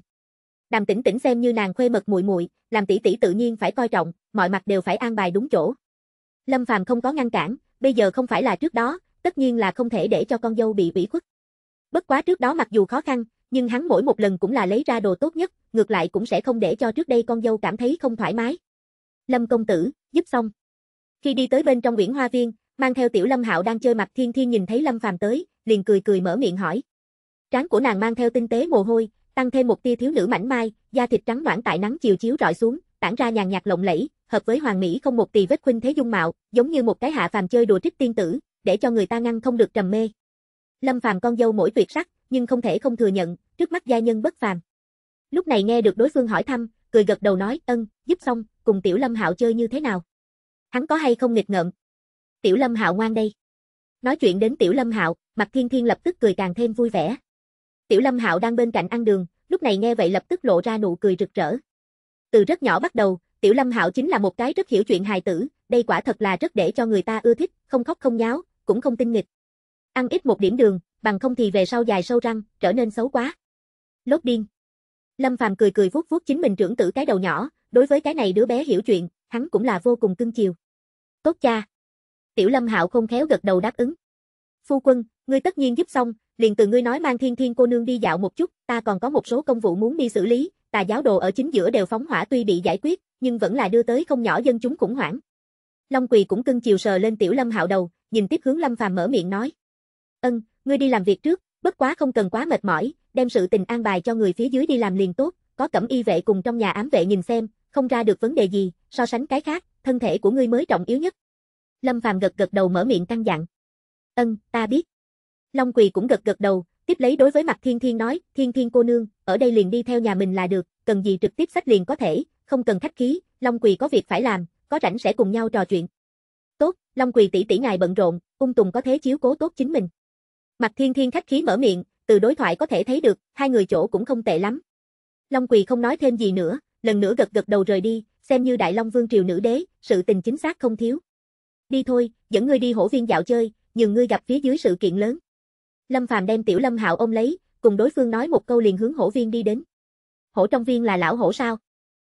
Đàm Tĩnh Tĩnh xem như nàng khuê mật muội muội, làm tỷ tỷ tự nhiên phải coi trọng, mọi mặt đều phải an bài đúng chỗ. Lâm Phàm không có ngăn cản, bây giờ không phải là trước đó, tất nhiên là không thể để cho con dâu bị ủy khuất. Bất quá trước đó mặc dù khó khăn, nhưng hắn mỗi một lần cũng là lấy ra đồ tốt nhất, ngược lại cũng sẽ không để cho trước đây con dâu cảm thấy không thoải mái. Lâm công tử, giúp xong. Khi đi tới bên trong Uyển Hoa Viên, mang theo Tiểu Lâm Hạo đang chơi mặt Thiên Thiên nhìn thấy Lâm Phàm tới, liền cười cười mở miệng hỏi. Trán của nàng mang theo tinh tế mồ hôi, tăng thêm một tia thiếu nữ mảnh mai, da thịt trắng nõn tại nắng chiều chiếu rọi xuống, tản ra nhàn nhạt lộng lẫy, hợp với hoàng mỹ không một tì vết khuynh thế dung mạo, giống như một cái hạ phàm chơi đùa trích tiên tử, để cho người ta ngăn không được trầm mê. Lâm Phàm con dâu mỗi tuyệt sắc, nhưng không thể không thừa nhận, trước mắt gia nhân bất phàm. Lúc này nghe được đối phương hỏi thăm, cười gật đầu nói, "Ân, giúp xong, cùng Tiểu Lâm Hạo chơi như thế nào?" Hắn có hay không nghịch ngợm? Tiểu Lâm Hạo ngoan đây. Nói chuyện đến Tiểu Lâm Hạo, Mạc Thiên Thiên lập tức cười càng thêm vui vẻ. Tiểu Lâm Hạo đang bên cạnh ăn đường, lúc này nghe vậy lập tức lộ ra nụ cười rực rỡ. Từ rất nhỏ bắt đầu, Tiểu Lâm Hạo chính là một cái rất hiểu chuyện hài tử, đây quả thật là rất để cho người ta ưa thích, không khóc không nháo, cũng không tinh nghịch. Ăn ít một điểm đường, bằng không thì về sau dài sâu răng, trở nên xấu quá. Lốt điên. Lâm Phàm cười cười vuốt vuốt chính mình trưởng tử cái đầu nhỏ, đối với cái này đứa bé hiểu chuyện, hắn cũng là vô cùng cưng chiều. Tốt cha. Tiểu Lâm Hạo không khéo gật đầu đáp ứng. Phu quân, ngươi tất nhiên giúp xong, liền từ ngươi nói mang thiên thiên cô nương đi dạo một chút, ta còn có một số công vụ muốn đi xử lý, tà giáo đồ ở chính giữa đều phóng hỏa tuy bị giải quyết, nhưng vẫn là đưa tới không nhỏ dân chúng khủng hoảng. Long Quỳ cũng cưng chiều sờ lên tiểu Lâm Hạo đầu, nhìn tiếp hướng Lâm Phàm mở miệng nói: "Ân, ngươi đi làm việc trước, bất quá không cần quá mệt mỏi, đem sự tình an bài cho người phía dưới đi làm liền tốt, có cẩm y vệ cùng trong nhà ám vệ nhìn xem, không ra được vấn đề gì, so sánh cái khác, thân thể của ngươi mới trọng yếu nhất." Lâm Phàm gật gật đầu mở miệng căn dặn: "Ân, ta biết." Long Quỳ cũng gật gật đầu, tiếp lấy đối với mặt Thiên Thiên nói, Thiên Thiên cô nương, ở đây liền đi theo nhà mình là được, cần gì trực tiếp sách liền có thể, không cần khách khí, Long Quỳ có việc phải làm, có rảnh sẽ cùng nhau trò chuyện. Tốt, Long Quỳ tỷ tỷ ngài bận rộn, ung tùng có thế chiếu cố tốt chính mình. Mặt Thiên Thiên khách khí mở miệng, từ đối thoại có thể thấy được, hai người chỗ cũng không tệ lắm. Long Quỳ không nói thêm gì nữa, lần nữa gật gật đầu rời đi, xem như Đại Long Vương triều nữ đế, sự tình chính xác không thiếu. Đi thôi, dẫn ngươi đi hổ viên dạo chơi, nhưng ngươi gặp phía dưới sự kiện lớn. Lâm Phàm đem Tiểu Lâm Hạo ôm lấy, cùng đối phương nói một câu liền hướng hổ viên đi đến. Hổ trong viên là lão hổ sao?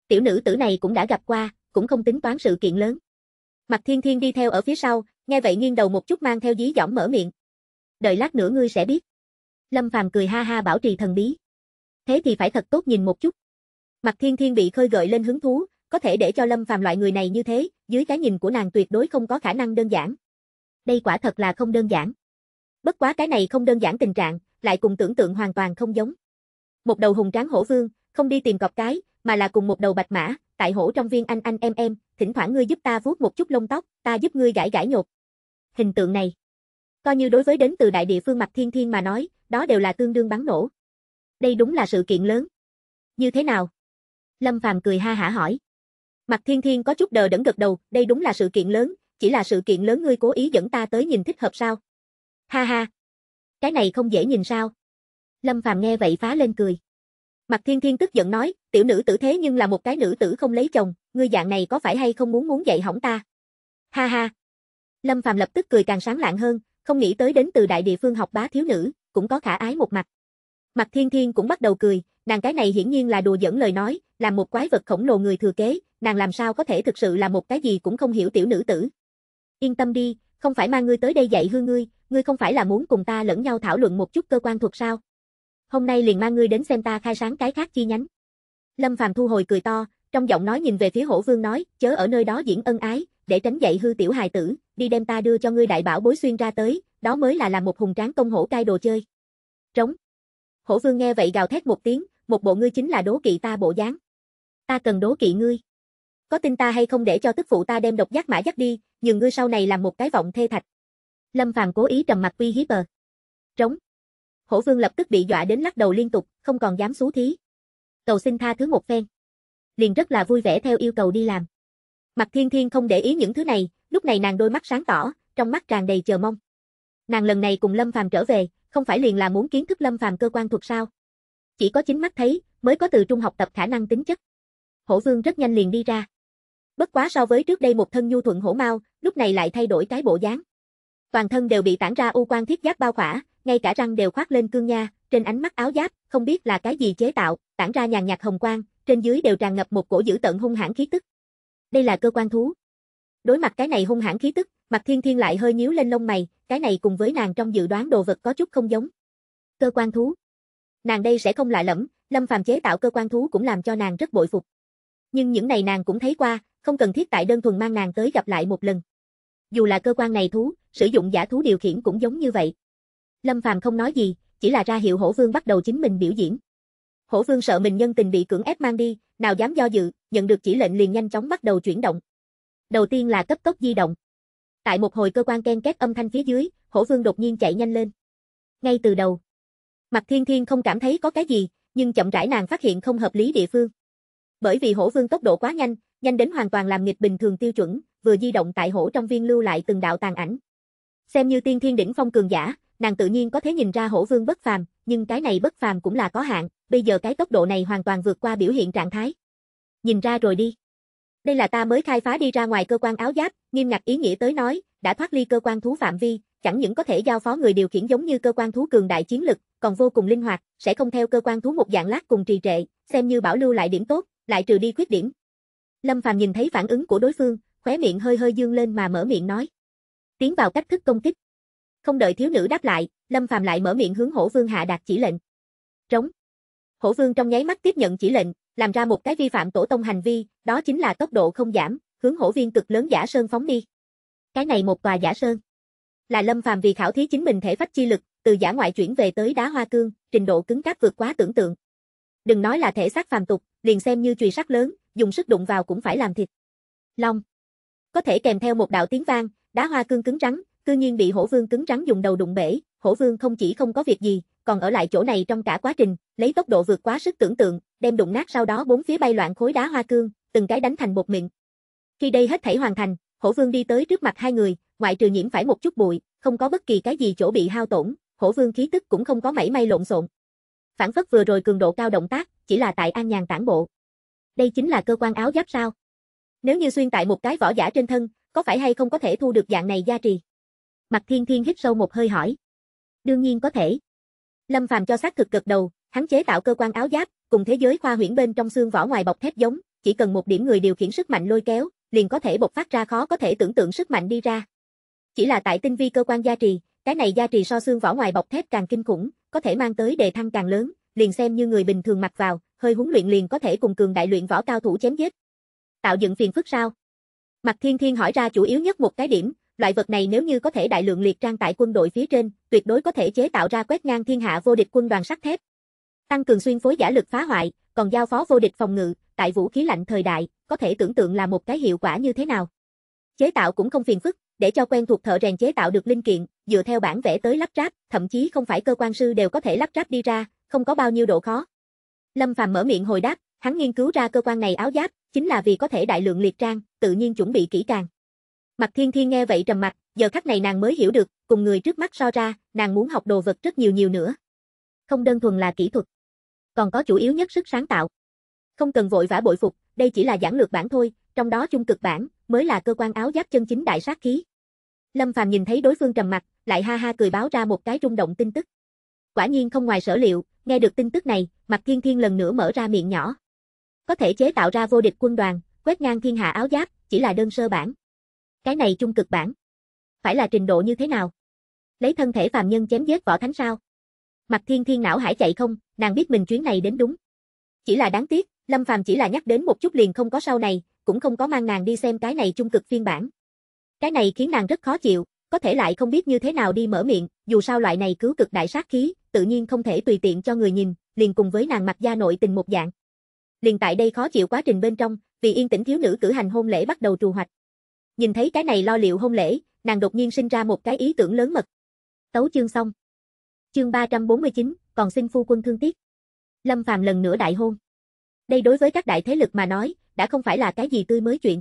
Tiểu nữ tử này cũng đã gặp qua, cũng không tính toán sự kiện lớn. Mặt Thiên Thiên đi theo ở phía sau, nghe vậy nghiêng đầu một chút mang theo dí dỏm mở miệng. Đợi lát nữa ngươi sẽ biết. Lâm Phàm cười ha ha bảo trì thần bí. Thế thì phải thật tốt nhìn một chút. Mặt Thiên Thiên bị khơi gợi lên hứng thú, có thể để cho Lâm Phàm loại người này như thế, dưới cái nhìn của nàng tuyệt đối không có khả năng đơn giản. Đây quả thật là không đơn giản. Bất quá cái này không đơn giản tình trạng, lại cùng tưởng tượng hoàn toàn không giống. Một đầu hùng tráng hổ vương, không đi tìm cọp cái, mà là cùng một đầu bạch mã, tại hổ trong viên anh anh em em, thỉnh thoảng ngươi giúp ta vuốt một chút lông tóc, ta giúp ngươi gãi gãi nhột. Hình tượng này, coi như đối với đến từ đại địa phương mặt thiên thiên mà nói, đó đều là tương đương bắn nổ. Đây đúng là sự kiện lớn. Như thế nào? Lâm Phàm cười ha hả hỏi. Mặt thiên thiên có chút đờ đẫn gật đầu, đây đúng là sự kiện lớn, chỉ là sự kiện lớn ngươi cố ý dẫn ta tới nhìn thích hợp sao? Ha ha. Cái này không dễ nhìn sao? Lâm Phàm nghe vậy phá lên cười. Mặt Thiên Thiên tức giận nói, tiểu nữ tử thế nhưng là một cái nữ tử không lấy chồng, ngươi dạng này có phải hay không muốn muốn dạy hỏng ta? Ha ha. Lâm Phàm lập tức cười càng sáng lạng hơn, không nghĩ tới đến từ đại địa phương học bá thiếu nữ, cũng có khả ái một mặt. Mặt Thiên Thiên cũng bắt đầu cười, nàng cái này hiển nhiên là đùa giỡn lời nói, làm một quái vật khổng lồ người thừa kế, nàng làm sao có thể thực sự là một cái gì cũng không hiểu tiểu nữ tử. Yên tâm đi, không phải mang ngươi tới đây dạy hư ngươi, ngươi không phải là muốn cùng ta lẫn nhau thảo luận một chút cơ quan thuật sao? Hôm nay liền mang ngươi đến xem ta khai sáng cái khác chi nhánh. Lâm Phàm thu hồi cười to, trong giọng nói nhìn về phía Hổ Vương nói, chớ ở nơi đó diễn ân ái, để tránh dạy hư tiểu hài tử, đi đem ta đưa cho ngươi đại bảo bối xuyên ra tới, đó mới là làm một hùng tráng công hổ cai đồ chơi. Trống. Hổ Vương nghe vậy gào thét một tiếng, một bộ ngươi chính là đố kỵ ta bộ dáng. Ta cần đố kỵ ngươi. Có tin ta hay không để cho tức phụ ta đem độc giác mã dắt đi, nhường ngươi sau này làm một cái vọng thê thạch. Lâm Phàm cố ý trầm mặt uy hiếp bờ. Trống. Hổ Vương lập tức bị dọa đến lắc đầu liên tục, không còn dám xú thí. Cầu xin tha thứ một phen. Liền rất là vui vẻ theo yêu cầu đi làm. Mặt Thiên Thiên không để ý những thứ này, lúc này nàng đôi mắt sáng tỏ, trong mắt tràn đầy chờ mong. Nàng lần này cùng Lâm Phàm trở về, không phải liền là muốn kiến thức Lâm Phàm cơ quan thuật sao? Chỉ có chính mắt thấy, mới có từ trung học tập khả năng tính chất. Hổ Vương rất nhanh liền đi ra bất quá so với trước đây một thân nhu thuận hổ mau, lúc này lại thay đổi cái bộ dáng. Toàn thân đều bị tản ra u quan thiết giáp bao khỏa, ngay cả răng đều khoác lên cương nha, trên ánh mắt áo giáp, không biết là cái gì chế tạo, tản ra nhàn nhạt hồng quang, trên dưới đều tràn ngập một cổ dữ tận hung hãn khí tức. Đây là cơ quan thú. Đối mặt cái này hung hãn khí tức, Mạc Thiên Thiên lại hơi nhíu lên lông mày, cái này cùng với nàng trong dự đoán đồ vật có chút không giống. Cơ quan thú. Nàng đây sẽ không lạ lẫm, Lâm Phàm chế tạo cơ quan thú cũng làm cho nàng rất bội phục. Nhưng những này nàng cũng thấy qua, không cần thiết tại đơn thuần mang nàng tới gặp lại một lần. Dù là cơ quan này thú, sử dụng giả thú điều khiển cũng giống như vậy. Lâm Phàm không nói gì, chỉ là ra hiệu Hổ Vương bắt đầu chính mình biểu diễn. Hổ Vương sợ mình nhân tình bị cưỡng ép mang đi, nào dám do dự, nhận được chỉ lệnh liền nhanh chóng bắt đầu chuyển động. Đầu tiên là cấp tốc di động. Tại một hồi cơ quan ken két âm thanh phía dưới, Hổ Vương đột nhiên chạy nhanh lên. Ngay từ đầu, Mặt Thiên Thiên không cảm thấy có cái gì, nhưng chậm rãi nàng phát hiện không hợp lý địa phương. Bởi vì Hổ Vương tốc độ quá nhanh, nhanh đến hoàn toàn làm nghịch bình thường tiêu chuẩn, vừa di động tại hổ trong viên lưu lại từng đạo tàn ảnh. Xem như tiên thiên đỉnh phong cường giả, nàng tự nhiên có thể nhìn ra hổ vương bất phàm, nhưng cái này bất phàm cũng là có hạn, bây giờ cái tốc độ này hoàn toàn vượt qua biểu hiện trạng thái. Nhìn ra rồi đi. Đây là ta mới khai phá đi ra ngoài cơ quan áo giáp, nghiêm ngặt ý nghĩa tới nói, đã thoát ly cơ quan thú phạm vi, chẳng những có thể giao phó người điều khiển giống như cơ quan thú cường đại chiến lực, còn vô cùng linh hoạt, sẽ không theo cơ quan thú một dạng lát cùng trì trệ, xem như bảo lưu lại điểm tốt, lại trừ đi khuyết điểm, Lâm Phàm nhìn thấy phản ứng của đối phương, khóe miệng hơi hơi dương lên mà mở miệng nói. Tiến vào cách thức công kích. Không đợi thiếu nữ đáp lại, Lâm Phàm lại mở miệng hướng Hổ Vương hạ đạt chỉ lệnh. Trống. Hổ Vương trong nháy mắt tiếp nhận chỉ lệnh, làm ra một cái vi phạm tổ tông hành vi, đó chính là tốc độ không giảm, hướng Hổ Viên cực lớn giả sơn phóng đi. Cái này một tòa giả sơn. Là Lâm Phàm vì khảo thí chính mình thể phách chi lực, từ giả ngoại chuyển về tới đá hoa cương, trình độ cứng cáp vượt quá tưởng tượng. Đừng nói là thể xác phàm tục, liền xem như chùy sắc lớn, dùng sức đụng vào cũng phải làm thịt. Long. Có thể kèm theo một đạo tiếng vang, đá hoa cương cứng rắn, cư nhiên bị hổ vương cứng rắn dùng đầu đụng bể, hổ vương không chỉ không có việc gì, còn ở lại chỗ này trong cả quá trình, lấy tốc độ vượt quá sức tưởng tượng, đem đụng nát sau đó bốn phía bay loạn khối đá hoa cương, từng cái đánh thành bột mịn Khi đây hết thảy hoàn thành, hổ vương đi tới trước mặt hai người, ngoại trừ nhiễm phải một chút bụi, không có bất kỳ cái gì chỗ bị hao tổn, hổ vương khí tức cũng không có mảy may lộn xộn. Phản phất vừa rồi cường độ cao động tác, chỉ là tại an nhàn tản bộ đây chính là cơ quan áo giáp sao? Nếu như xuyên tại một cái vỏ giả trên thân, có phải hay không có thể thu được dạng này gia trì? Mặt Thiên Thiên hít sâu một hơi hỏi. Đương nhiên có thể. Lâm Phàm cho xác thực cực đầu, hắn chế tạo cơ quan áo giáp, cùng thế giới khoa huyễn bên trong xương vỏ ngoài bọc thép giống, chỉ cần một điểm người điều khiển sức mạnh lôi kéo, liền có thể bộc phát ra khó có thể tưởng tượng sức mạnh đi ra. Chỉ là tại tinh vi cơ quan gia trì, cái này gia trì so xương vỏ ngoài bọc thép càng kinh khủng, có thể mang tới đề thăng càng lớn, liền xem như người bình thường mặc vào, hơi huấn luyện liền có thể cùng cường đại luyện võ cao thủ chém giết. Tạo dựng phiền phức sao? Mặt Thiên Thiên hỏi ra chủ yếu nhất một cái điểm, loại vật này nếu như có thể đại lượng liệt trang tại quân đội phía trên, tuyệt đối có thể chế tạo ra quét ngang thiên hạ vô địch quân đoàn sắt thép. Tăng cường xuyên phối giả lực phá hoại, còn giao phó vô địch phòng ngự, tại vũ khí lạnh thời đại, có thể tưởng tượng là một cái hiệu quả như thế nào. Chế tạo cũng không phiền phức, để cho quen thuộc thợ rèn chế tạo được linh kiện, dựa theo bản vẽ tới lắp ráp, thậm chí không phải cơ quan sư đều có thể lắp ráp đi ra, không có bao nhiêu độ khó. Lâm Phàm mở miệng hồi đáp, hắn nghiên cứu ra cơ quan này áo giáp, chính là vì có thể đại lượng liệt trang, tự nhiên chuẩn bị kỹ càng. Mặt Thiên Thiên nghe vậy trầm mặt, giờ khắc này nàng mới hiểu được, cùng người trước mắt so ra, nàng muốn học đồ vật rất nhiều nhiều nữa. Không đơn thuần là kỹ thuật, còn có chủ yếu nhất sức sáng tạo. Không cần vội vã bội phục, đây chỉ là giản lược bản thôi, trong đó trung cực bản mới là cơ quan áo giáp chân chính đại sát khí. Lâm Phàm nhìn thấy đối phương trầm mặt, lại ha ha cười báo ra một cái rung động tin tức. Quả nhiên không ngoài sở liệu, Nghe được tin tức này, mặt Thiên Thiên lần nữa mở ra miệng nhỏ. Có thể chế tạo ra vô địch quân đoàn, quét ngang thiên hạ áo giáp, chỉ là đơn sơ bản. Cái này trung cực bản. Phải là trình độ như thế nào? Lấy thân thể phàm nhân chém giết võ thánh sao? Mặt Thiên Thiên não hải chạy không, nàng biết mình chuyến này đến đúng. Chỉ là đáng tiếc, Lâm Phàm chỉ là nhắc đến một chút liền không có sau này, cũng không có mang nàng đi xem cái này trung cực phiên bản. Cái này khiến nàng rất khó chịu, có thể lại không biết như thế nào đi mở miệng, dù sao loại này cứu cực đại sát khí, tự nhiên không thể tùy tiện cho người nhìn, liền cùng với nàng mặt gia nội tình một dạng. Liền tại đây khó chịu quá trình bên trong, vì yên tĩnh thiếu nữ cử hành hôn lễ bắt đầu trù hoạch. Nhìn thấy cái này lo liệu hôn lễ, nàng đột nhiên sinh ra một cái ý tưởng lớn mật. Tấu chương xong. Chương 349, còn xin phu quân thương tiếc. Lâm Phàm lần nữa đại hôn. Đây đối với các đại thế lực mà nói, đã không phải là cái gì tươi mới chuyện.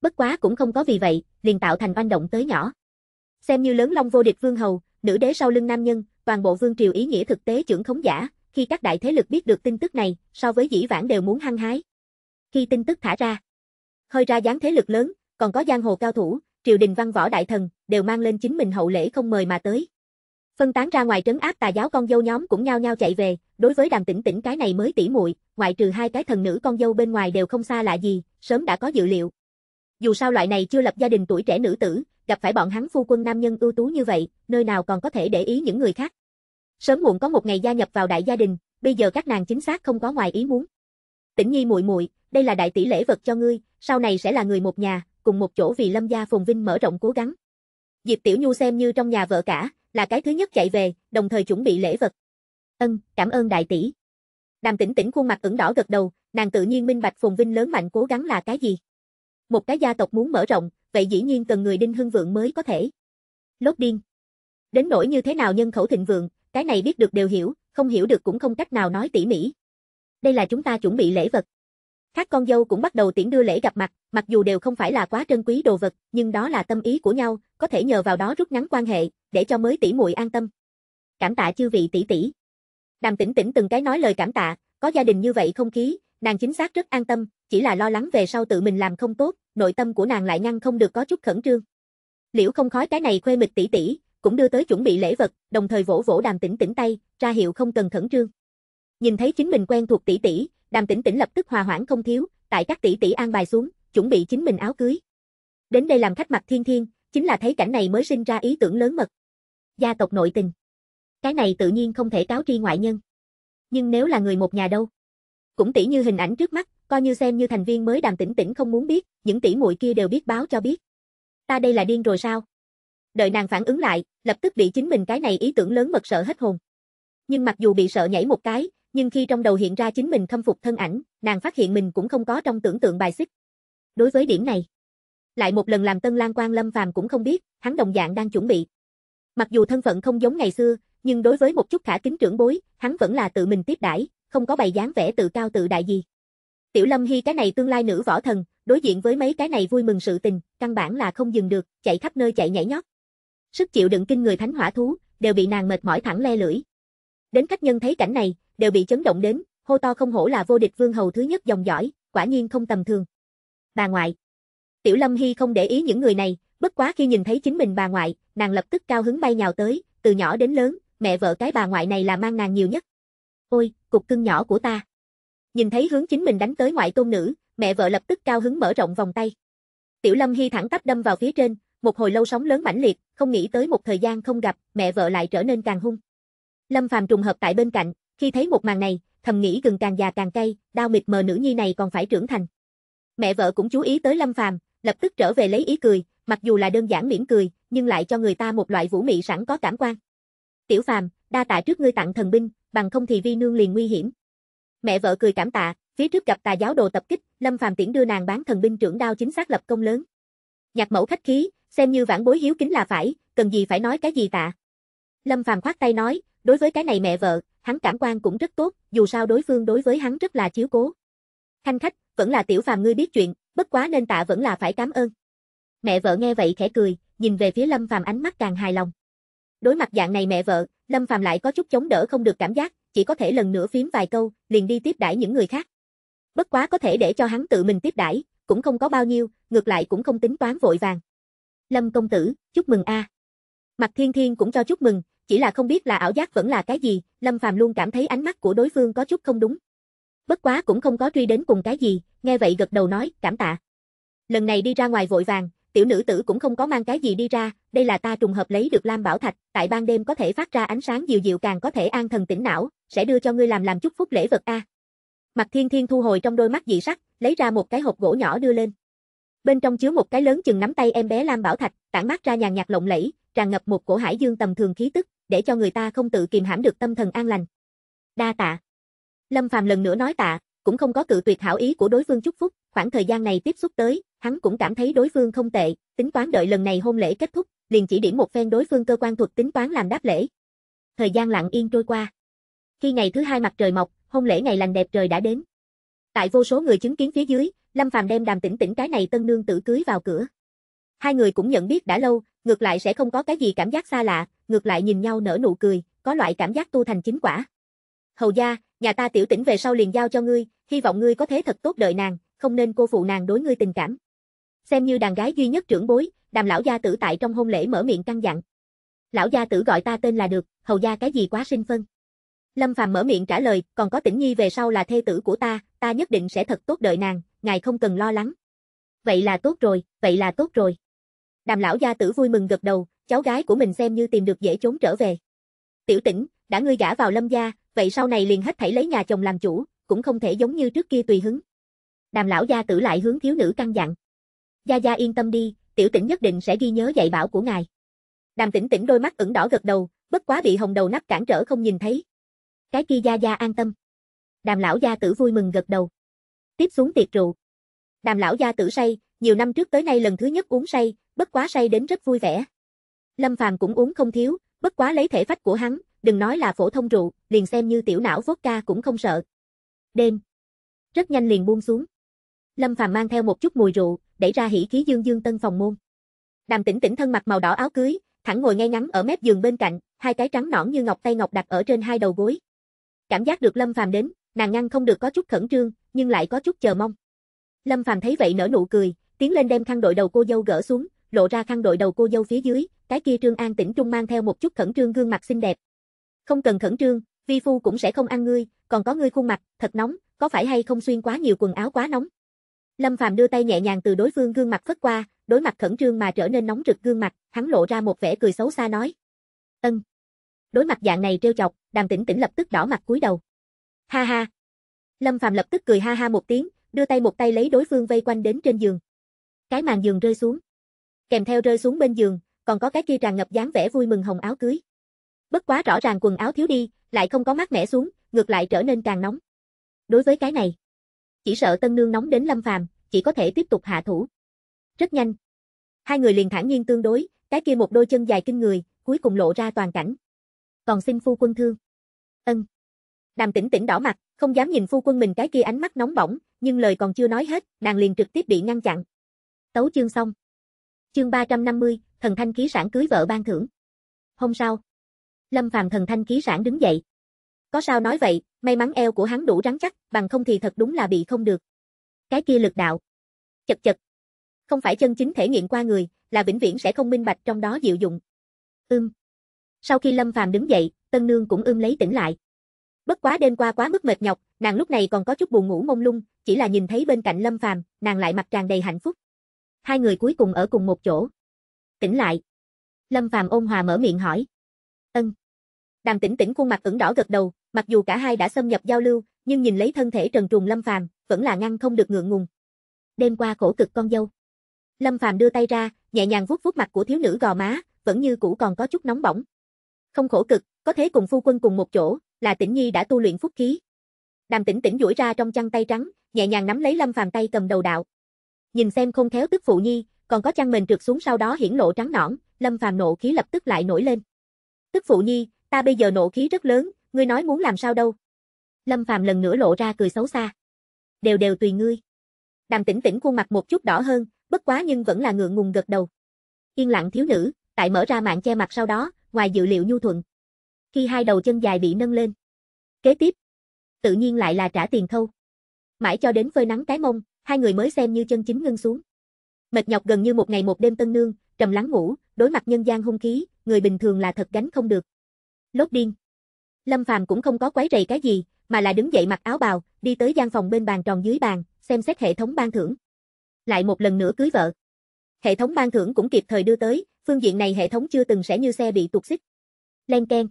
Bất quá cũng không có vì vậy, liền tạo thành oanh động tới nhỏ. Xem như lớn long vô địch vương hầu, nữ đế sau lưng nam nhân, toàn bộ vương triều ý nghĩa thực tế trưởng khống giả, khi các đại thế lực biết được tin tức này, so với dĩ vãng đều muốn hăng hái. Khi tin tức thả ra, hơi ra dáng thế lực lớn, còn có giang hồ cao thủ, triều đình văn võ đại thần, đều mang lên chính mình hậu lễ không mời mà tới. Phân tán ra ngoài trấn áp tà giáo con dâu nhóm cũng nhao nhao chạy về, đối với Đàm tỉnh tỉnh cái này mới tỉ muội, ngoại trừ hai cái thần nữ con dâu bên ngoài đều không xa lạ gì, sớm đã có dự liệu. Dù sao loại này chưa lập gia đình tuổi trẻ nữ tử, gặp phải bọn hắn phu quân nam nhân ưu tú như vậy, nơi nào còn có thể để ý những người khác. Sớm muộn có một ngày gia nhập vào đại gia đình, bây giờ các nàng chính xác không có ngoài ý muốn. Tĩnh Nhi muội muội, đây là đại tỷ lễ vật cho ngươi, sau này sẽ là người một nhà, cùng một chỗ vì Lâm gia phồn vinh mở rộng cố gắng. Diệp Tiểu Nhu xem như trong nhà vợ cả, là cái thứ nhất chạy về, đồng thời chuẩn bị lễ vật. Ân, cảm ơn đại tỷ. Đàm Tĩnh Tĩnh khuôn mặt ửng đỏ gật đầu, nàng tự nhiên minh bạch phồn vinh lớn mạnh cố gắng là cái gì. Một cái gia tộc muốn mở rộng, vậy dĩ nhiên cần người đinh hưng vượng mới có thể. Lốt điên. Đến nỗi như thế nào nhân khẩu thịnh vượng, cái này biết được đều hiểu, không hiểu được cũng không cách nào nói tỉ mỉ. Đây là chúng ta chuẩn bị lễ vật. Các con dâu cũng bắt đầu tiễn đưa lễ gặp mặt, mặc dù đều không phải là quá trân quý đồ vật, nhưng đó là tâm ý của nhau, có thể nhờ vào đó rút ngắn quan hệ, để cho mới tỷ muội an tâm. Cảm tạ chư vị tỷ tỷ. Đàm Tĩnh Tĩnh từng cái nói lời cảm tạ, có gia đình như vậy không khí, nàng chính xác rất an tâm, chỉ là lo lắng về sau tự mình làm không tốt, nội tâm của nàng lại ngăn không được có chút khẩn trương. Liễu không khói cái này khuê mịch tỷ tỷ, cũng đưa tới chuẩn bị lễ vật, đồng thời vỗ vỗ Đàm Tĩnh Tĩnh tay, ra hiệu không cần khẩn trương. Nhìn thấy chính mình quen thuộc tỷ tỷ, Đàm Tĩnh Tĩnh lập tức hòa hoãn không thiếu, tại các tỷ tỷ an bài xuống, chuẩn bị chính mình áo cưới. Đến đây làm khách mặt Thiên Thiên, chính là thấy cảnh này mới sinh ra ý tưởng lớn mật. Gia tộc nội tình. Cái này tự nhiên không thể cáo tri ngoại nhân. Nhưng nếu là người một nhà đâu? Cũng tỷ như hình ảnh trước mắt, coi như xem như thành viên mới đàm tỉnh tỉnh không muốn biết, những tỷ muội kia đều biết báo cho biết. Ta đây là điên rồi sao? Đợi nàng phản ứng lại, lập tức bị chính mình cái này ý tưởng lớn mật sợ hết hồn. Nhưng mặc dù bị sợ nhảy một cái, nhưng khi trong đầu hiện ra chính mình khâm phục thân ảnh, nàng phát hiện mình cũng không có trong tưởng tượng bài xích. Đối với điểm này, lại một lần làm Tân lang Quan Lâm Phàm cũng không biết, hắn đồng dạng đang chuẩn bị. Mặc dù thân phận không giống ngày xưa, nhưng đối với một chút khả kính trưởng bối, hắn vẫn là tự mình tiếp đãi, không có bày dáng vẻ tự cao tự đại gì. Tiểu Lâm Hy cái này tương lai nữ võ thần, đối diện với mấy cái này vui mừng sự tình, căn bản là không dừng được, chạy khắp nơi chạy nhảy nhót. Sức chịu đựng kinh người thánh hỏa thú, đều bị nàng mệt mỏi thẳng le lưỡi. Đến khách nhân thấy cảnh này, đều bị chấn động đến, hô to không hổ là vô địch vương hầu thứ nhất dòng giỏi, quả nhiên không tầm thường. Bà ngoại. Tiểu Lâm Hy không để ý những người này, bất quá khi nhìn thấy chính mình bà ngoại, nàng lập tức cao hứng bay nhào tới, từ nhỏ đến lớn, mẹ vợ cái bà ngoại này là mang nàng nhiều nhất. Ôi, cục cưng nhỏ của ta. Nhìn thấy hướng chính mình đánh tới ngoại tôn nữ, mẹ vợ lập tức cao hứng mở rộng vòng tay. Tiểu Lâm Hy thẳng tắp đâm vào phía trên, một hồi lâu sóng lớn mãnh liệt, không nghĩ tới một thời gian không gặp, mẹ vợ lại trở nên càng hung. Lâm Phàm trùng hợp tại bên cạnh, khi thấy một màn này, thầm nghĩ gừng càng già càng cay, đau mịt mờ nữ nhi này còn phải trưởng thành. Mẹ vợ cũng chú ý tới Lâm Phàm, lập tức trở về lấy ý cười, mặc dù là đơn giản mỉm cười, nhưng lại cho người ta một loại vũ mị sẵn có cảm quan. Tiểu Phàm, đa tạ trước ngươi tặng thần binh, bằng không thì vi nương liền nguy hiểm. Mẹ vợ cười cảm tạ, phía trước gặp tà giáo đồ tập kích, Lâm Phàm tiễn đưa nàng bán thần binh trưởng đao chính xác lập công lớn. Nhạc mẫu khách khí, xem như vãn bối hiếu kính là phải, cần gì phải nói cái gì tạ. Lâm Phàm khoát tay nói, đối với cái này mẹ vợ, hắn cảm quan cũng rất tốt, dù sao đối phương đối với hắn rất là chiếu cố. Khanh khách, vẫn là tiểu phàm ngươi biết chuyện, bất quá nên tạ vẫn là phải cảm ơn. Mẹ vợ nghe vậy khẽ cười, nhìn về phía Lâm Phàm ánh mắt càng hài lòng. Đối mặt dạng này mẹ vợ, Lâm Phàm lại có chút chống đỡ không được cảm giác, chỉ có thể lần nữa phím vài câu, liền đi tiếp đãi những người khác. Bất quá có thể để cho hắn tự mình tiếp đãi, cũng không có bao nhiêu, ngược lại cũng không tính toán vội vàng. Lâm công tử, chúc mừng a. À. Mặt Thiên Thiên cũng cho chúc mừng, chỉ là không biết là ảo giác vẫn là cái gì, Lâm Phàm luôn cảm thấy ánh mắt của đối phương có chút không đúng. Bất quá cũng không có truy đến cùng cái gì, nghe vậy gật đầu nói, cảm tạ. Lần này đi ra ngoài vội vàng, tiểu nữ tử cũng không có mang cái gì đi ra, đây là ta trùng hợp lấy được Lam Bảo Thạch, tại ban đêm có thể phát ra ánh sáng dịu dịu càng có thể an thần tỉnh não, sẽ đưa cho ngươi làm làm chút phúc lễ vật a. Mặt Thiên Thiên thu hồi trong đôi mắt dị sắc, lấy ra một cái hộp gỗ nhỏ đưa lên. Bên trong chứa một cái lớn chừng nắm tay em bé lam bảo thạch, tản mát ra nhàn nhạt lộng lẫy, tràn ngập một cổ hải dương tầm thường khí tức, để cho người ta không tự kiềm hãm được tâm thần an lành. Đa tạ. Lâm Phàm lần nữa nói tạ, cũng không có cự tuyệt hảo ý của đối phương chúc phúc, khoảng thời gian này tiếp xúc tới, hắn cũng cảm thấy đối phương không tệ, tính toán đợi lần này hôn lễ kết thúc, liền chỉ điểm một phen đối phương cơ quan thuật tính toán làm đáp lễ. Thời gian lặng yên trôi qua. Khi ngày thứ hai mặt trời mọc, hôn lễ ngày lành đẹp trời đã đến. Tại vô số người chứng kiến phía dưới, Lâm Phàm đem Đàm Tĩnh Tĩnh cái này tân nương tử cưới vào cửa. Hai người cũng nhận biết đã lâu, ngược lại sẽ không có cái gì cảm giác xa lạ, ngược lại nhìn nhau nở nụ cười, có loại cảm giác tu thành chính quả. Hầu gia, nhà ta tiểu tĩnh về sau liền giao cho ngươi, hy vọng ngươi có thế thật tốt đợi nàng, không nên cô phụ nàng đối ngươi tình cảm. Xem như đàn gái duy nhất trưởng bối, đàm lão gia tử tại trong hôn lễ mở miệng căn dặn. Lão gia tử gọi ta tên là được, hầu gia cái gì quá sinh phân. Lâm Phàm mở miệng trả lời, còn có Tĩnh Nhi về sau là thê tử của ta, ta nhất định sẽ thật tốt đợi nàng, ngài không cần lo lắng. Vậy là tốt rồi, vậy là tốt rồi. Đàm lão gia tử vui mừng gật đầu, cháu gái của mình xem như tìm được dễ trốn trở về. Tiểu Tĩnh, đã ngươi gả vào Lâm gia, vậy sau này liền hết thảy lấy nhà chồng làm chủ, cũng không thể giống như trước kia tùy hứng. Đàm lão gia tử lại hướng thiếu nữ căn dặn. Gia gia yên tâm đi, tiểu Tĩnh nhất định sẽ ghi nhớ dạy bảo của ngài. Đàm Tĩnh Tĩnh đôi mắt ửng đỏ gật đầu, bất quá bị hồng đầu nắp cản trở không nhìn thấy, cái kia gia gia an tâm. Đàm lão gia tử vui mừng gật đầu. Tiếp xuống tiệc rượu. Đàm lão gia tử say, nhiều năm trước tới nay lần thứ nhất uống say, bất quá say đến rất vui vẻ. Lâm Phàm cũng uống không thiếu, bất quá lấy thể phách của hắn, đừng nói là phổ thông rượu, liền xem như tiểu não ca cũng không sợ. Đêm. Rất nhanh liền buông xuống. Lâm Phàm mang theo một chút mùi rượu, đẩy ra hỉ khí dương dương tân phòng môn. Đàm Tĩnh Tĩnh thân mặc màu đỏ áo cưới, thẳng ngồi ngay ngắn ở mép giường bên cạnh, hai cái trắng nõn như ngọc tay ngọc đặt ở trên hai đầu gối. Cảm giác được Lâm Phàm đến, nàng ngăn không được có chút khẩn trương, nhưng lại có chút chờ mong. Lâm Phàm thấy vậy nở nụ cười, tiến lên đem khăn đội đầu cô dâu gỡ xuống, lộ ra khăn đội đầu cô dâu phía dưới, cái kia Trương An tỉnh trung mang theo một chút khẩn trương gương mặt xinh đẹp. Không cần khẩn trương, vi phu cũng sẽ không ăn ngươi, còn có ngươi khuôn mặt, thật nóng, có phải hay không xuyên quá nhiều quần áo quá nóng. Lâm Phàm đưa tay nhẹ nhàng từ đối phương gương mặt phất qua, đối mặt khẩn trương mà trở nên nóng rực gương mặt, hắn lộ ra một vẻ cười xấu xa nói: "Ân." Đối mặt dạng này trêu chọc, Đàm Tĩnh Tĩnh lập tức đỏ mặt cúi đầu. Ha ha. Lâm Phàm lập tức cười ha ha một tiếng, đưa tay một tay lấy đối phương vây quanh đến trên giường. Cái màn giường rơi xuống. Kèm theo rơi xuống bên giường, còn có cái kia tràn ngập dáng vẻ vui mừng hồng áo cưới. Bất quá rõ ràng quần áo thiếu đi, lại không có mát mẻ xuống, ngược lại trở nên càng nóng. Đối với cái này, chỉ sợ tân nương nóng đến Lâm Phàm, chỉ có thể tiếp tục hạ thủ. Rất nhanh, hai người liền thản nhiên tương đối, cái kia một đôi chân dài kinh người, cuối cùng lộ ra toàn cảnh còn xin phu quân thương. Ân. Đàm tỉnh tỉnh đỏ mặt, không dám nhìn phu quân mình cái kia ánh mắt nóng bỏng, nhưng lời còn chưa nói hết, nàng liền trực tiếp bị ngăn chặn. Tấu chương xong. Chương 350, thần thanh khí sản cưới vợ ban thưởng. Hôm sau, Lâm Phàm thần thanh khí sản đứng dậy. Có sao nói vậy, may mắn eo của hắn đủ rắn chắc, bằng không thì thật đúng là bị không được. Cái kia lực đạo. Chật chật. Không phải chân chính thể nghiệm qua người, là vĩnh viễn sẽ không minh bạch trong đó diệu dụng. Ừm, sau khi Lâm Phàm đứng dậy, Tân Nương cũng ưm lấy tỉnh lại. Bất quá đêm qua quá mức mệt nhọc, nàng lúc này còn có chút buồn ngủ mông lung, chỉ là nhìn thấy bên cạnh Lâm Phàm, nàng lại mặt tràn đầy hạnh phúc. Hai người cuối cùng ở cùng một chỗ. Tỉnh lại. Lâm Phàm ôn hòa mở miệng hỏi. Ân. Đàm Tĩnh Tĩnh khuôn mặt ửng đỏ gật đầu, mặc dù cả hai đã xâm nhập giao lưu, nhưng nhìn lấy thân thể trần truồng Lâm Phàm, vẫn là ngăn không được ngượng ngùng. Đêm qua khổ cực con dâu. Lâm Phàm đưa tay ra, nhẹ nhàng vuốt vuốt mặt của thiếu nữ gò má, vẫn như cũ còn có chút nóng bỏng không khổ cực, có thế cùng phu quân cùng một chỗ, là Tĩnh Nhi đã tu luyện phúc khí. Đàm Tĩnh Tĩnh duỗi ra trong chăn tay trắng, nhẹ nhàng nắm lấy Lâm Phàm tay cầm đầu đạo. Nhìn xem không khéo tức phụ nhi, còn có chăn mình trượt xuống sau đó hiển lộ trắng nõn, Lâm Phàm nộ khí lập tức lại nổi lên. Tức phụ nhi, ta bây giờ nộ khí rất lớn, ngươi nói muốn làm sao đâu? Lâm Phàm lần nữa lộ ra cười xấu xa. Đều đều tùy ngươi. Đàm Tĩnh Tĩnh khuôn mặt một chút đỏ hơn, bất quá nhưng vẫn là ngượng ngùng gật đầu. Yên lặng thiếu nữ, tại mở ra mạng che mặt sau đó, ngoài dự liệu nhu thuận. Khi hai đầu chân dài bị nâng lên. Kế tiếp, tự nhiên lại là trả tiền thâu. Mãi cho đến phơi nắng cái mông, hai người mới xem như chân chính ngưng xuống. Mệt nhọc gần như một ngày một đêm tân nương, trầm lắng ngủ, đối mặt nhân gian hung khí, người bình thường là thật gánh không được. Lốt điên. Lâm Phàm cũng không có quấy rầy cái gì, mà là đứng dậy mặc áo bào, đi tới gian phòng bên bàn tròn dưới bàn, xem xét hệ thống ban thưởng. Lại một lần nữa cưới vợ. Hệ thống ban thưởng cũng kịp thời đưa tới, phương diện này hệ thống chưa từng sẽ như xe bị tuột xích. Len Ken,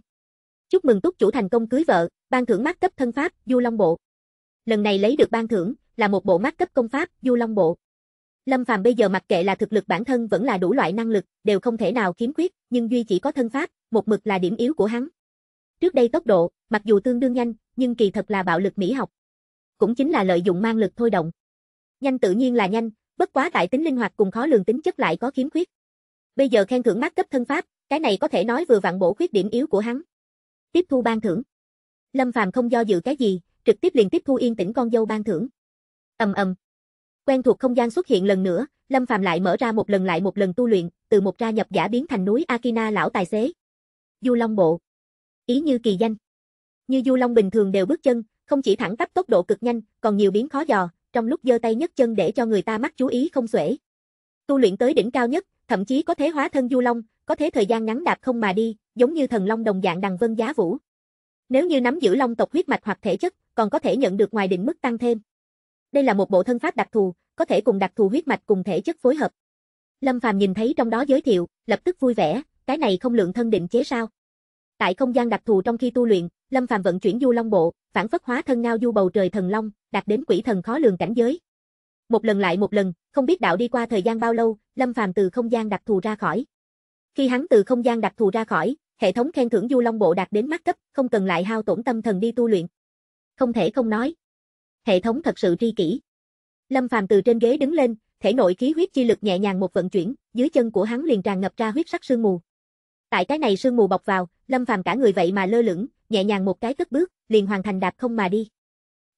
Chúc mừng túc chủ thành công cưới vợ, ban thưởng mát cấp thân pháp, du long bộ. Lần này lấy được ban thưởng là một bộ mát cấp công pháp, du long bộ. Lâm Phàm bây giờ mặc kệ là thực lực bản thân vẫn là đủ loại năng lực, đều không thể nào khiếm khuyết, nhưng duy chỉ có thân pháp, một mực là điểm yếu của hắn. Trước đây tốc độ, mặc dù tương đương nhanh, nhưng kỳ thật là bạo lực mỹ học. Cũng chính là lợi dụng mang lực thôi động. Nhanh tự nhiên là nhanh, Bất quá tại tính linh hoạt cùng khó lường tính chất lại có khiếm khuyết. Bây giờ khen thưởng mát cấp thân pháp, cái này có thể nói vừa vặn bổ khuyết điểm yếu của hắn. Tiếp thu ban thưởng. Lâm Phàm không do dự cái gì, trực tiếp liền tiếp thu yên tĩnh con dâu ban thưởng. Ầm ầm. Quen thuộc không gian xuất hiện lần nữa, Lâm Phàm lại mở ra một lần lại một lần tu luyện, từ một ra nhập giả biến thành núi Akina lão tài xế. Du Long bộ. Ý như kỳ danh. Như Du Long bình thường đều bước chân, không chỉ thẳng tắp tốc độ cực nhanh, còn nhiều biến khó dò, trong lúc giơ tay nhấc chân để cho người ta mắt chú ý không xuể. Tu luyện tới đỉnh cao nhất, thậm chí có thể hóa thân du long, có thể thời gian ngắn đạp không mà đi, giống như thần long đồng dạng đằng vân giá vũ. Nếu như nắm giữ long tộc huyết mạch hoặc thể chất, còn có thể nhận được ngoài định mức tăng thêm. Đây là một bộ thân pháp đặc thù, có thể cùng đặc thù huyết mạch cùng thể chất phối hợp. Lâm Phàm nhìn thấy trong đó giới thiệu, lập tức vui vẻ, cái này không lượng thân định chế sao? Tại không gian đặc thù trong khi tu luyện, Lâm Phàm vận chuyển Du Long Bộ, phản phất hóa thân ngao du bầu trời thần long, đạt đến quỷ thần khó lường cảnh giới. Một lần lại một lần, không biết đạo đi qua thời gian bao lâu, Lâm Phàm từ không gian đặc thù ra khỏi. Khi hắn từ không gian đặc thù ra khỏi, hệ thống khen thưởng Du Long Bộ đạt đến mắt cấp, không cần lại hao tổn tâm thần đi tu luyện. Không thể không nói. Hệ thống thật sự tri kỷ. Lâm Phàm từ trên ghế đứng lên, thể nội khí huyết chi lực nhẹ nhàng một vận chuyển, dưới chân của hắn liền tràn ngập ra huyết sắc sương mù. Tại cái này sương mù bọc vào, Lâm Phàm cả người vậy mà lơ lửng, nhẹ nhàng một cái cất bước, liền hoàn thành đạp không mà đi.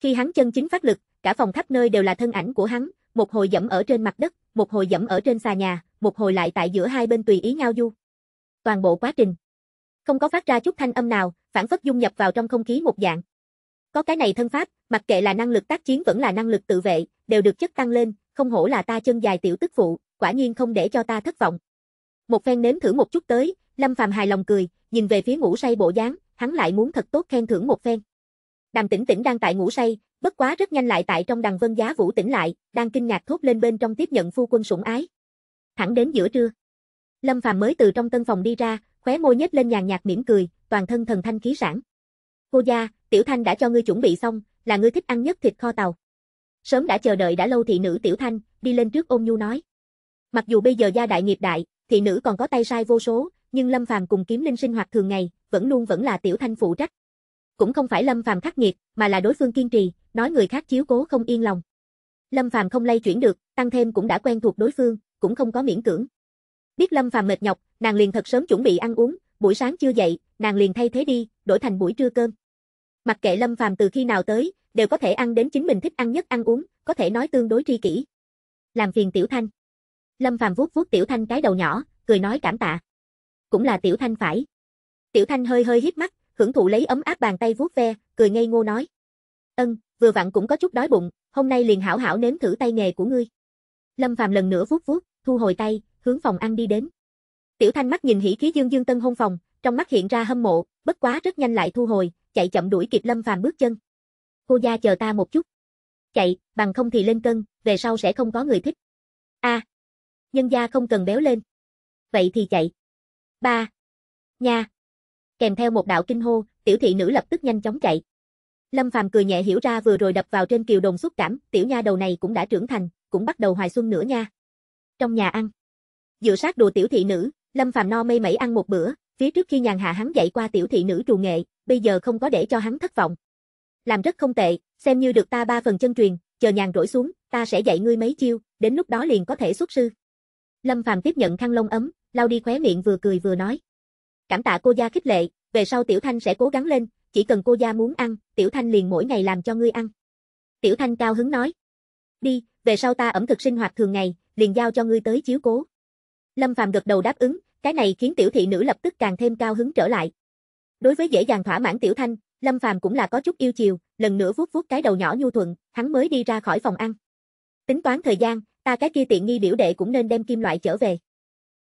Khi hắn chân chính phát lực, cả phòng khắp nơi đều là thân ảnh của hắn, một hồi dẫm ở trên mặt đất, một hồi dẫm ở trên xà nhà, một hồi lại tại giữa hai bên tùy ý ngao du. Toàn bộ quá trình không có phát ra chút thanh âm nào, phản phất dung nhập vào trong không khí một dạng. Có cái này thân pháp, mặc kệ là năng lực tác chiến vẫn là năng lực tự vệ, đều được chất tăng lên, không hổ là ta chân dài tiểu tức phụ, quả nhiên không để cho ta thất vọng. Một phen nếm thử một chút tới, Lâm Phàm hài lòng cười, nhìn về phía ngủ say bộ dáng, hắn lại muốn thật tốt khen thưởng một phen. Đàm Tĩnh Tĩnh đang tại ngủ say, bất quá rất nhanh lại tại trong đằng vân giá vũ tỉnh lại, đang kinh ngạc thốt lên bên trong tiếp nhận phu quân sủng ái. Thẳng đến giữa trưa, Lâm Phàm mới từ trong tân phòng đi ra, khóe môi nhếch lên nhàn nhạt mỉm cười, toàn thân thần thanh khí sảng. "Cô gia, Tiểu Thanh đã cho ngươi chuẩn bị xong, là ngươi thích ăn nhất thịt kho tàu." Sớm đã chờ đợi đã lâu thị nữ Tiểu Thanh, đi lên trước ôm nhu nói. Mặc dù bây giờ gia đại nghiệp đại, thị nữ còn có tay sai vô số, nhưng Lâm Phàm cùng kiếm linh sinh hoạt thường ngày, vẫn luôn vẫn là tiểu thanh phụ trách. Cũng không phải Lâm Phàm khắc nghiệt, mà là đối phương kiên trì, nói người khác chiếu cố không yên lòng. Lâm Phàm không lay chuyển được, tăng thêm cũng đã quen thuộc đối phương, cũng không có miễn cưỡng. Biết Lâm Phàm mệt nhọc, nàng liền thật sớm chuẩn bị ăn uống, buổi sáng chưa dậy, nàng liền thay thế đi, đổi thành buổi trưa cơm. Mặc kệ Lâm Phàm từ khi nào tới, đều có thể ăn đến chính mình thích ăn nhất ăn uống, có thể nói tương đối tri kỷ. Làm phiền Tiểu Thanh. Lâm Phàm vuốt vuốt Tiểu Thanh cái đầu nhỏ, cười nói cảm tạ cũng là Tiểu Thanh phải. Tiểu Thanh hơi hơi híp mắt, hưởng thụ lấy ấm áp bàn tay vuốt ve, cười ngây ngô nói. Ân, vừa vặn cũng có chút đói bụng, hôm nay liền hảo hảo nếm thử tay nghề của ngươi. Lâm Phàm lần nữa vuốt vuốt, thu hồi tay, hướng phòng ăn đi đến. Tiểu Thanh mắt nhìn hỉ khí dương dương tân hôn phòng, trong mắt hiện ra hâm mộ, bất quá rất nhanh lại thu hồi, chạy chậm đuổi kịp Lâm Phàm bước chân. Cô gia chờ ta một chút. Chạy, bằng không thì lên cân, về sau sẽ không có người thích. A. nhân gia không cần béo lên. Vậy thì chạy. Ba. Nha. Kèm theo một đạo kinh hô, tiểu thị nữ lập tức nhanh chóng chạy. Lâm Phàm cười nhẹ hiểu ra vừa rồi đập vào trên kiều đồng xúc cảm, tiểu nha đầu này cũng đã trưởng thành, cũng bắt đầu hoài xuân nữa nha. Trong nhà ăn. Dựa sát đùa tiểu thị nữ, Lâm Phàm no mây mẩy ăn một bữa, phía trước khi nhàn hạ hắn dạy qua tiểu thị nữ trù nghệ, bây giờ không có để cho hắn thất vọng. Làm rất không tệ, xem như được ta ba phần chân truyền, chờ nhàn rỗi xuống, ta sẽ dạy ngươi mấy chiêu, đến lúc đó liền có thể xuất sư. Lâm Phàm tiếp nhận khăn lông ấm, lau đi khóe miệng vừa cười vừa nói. Cảm tạ cô gia khích lệ, về sau Tiểu Thanh sẽ cố gắng lên, chỉ cần cô gia muốn ăn, Tiểu Thanh liền mỗi ngày làm cho ngươi ăn. Tiểu Thanh cao hứng nói. Đi, về sau ta ẩm thực sinh hoạt thường ngày, liền giao cho ngươi tới chiếu cố. Lâm Phàm gật đầu đáp ứng, cái này khiến tiểu thị nữ lập tức càng thêm cao hứng trở lại. Đối với dễ dàng thỏa mãn Tiểu Thanh, Lâm Phàm cũng là có chút yêu chiều, lần nữa vuốt vuốt cái đầu nhỏ nhu thuận, hắn mới đi ra khỏi phòng ăn. Tính toán thời gian, ta cái kia tiện nghi biểu đệ cũng nên đem kim loại trở về.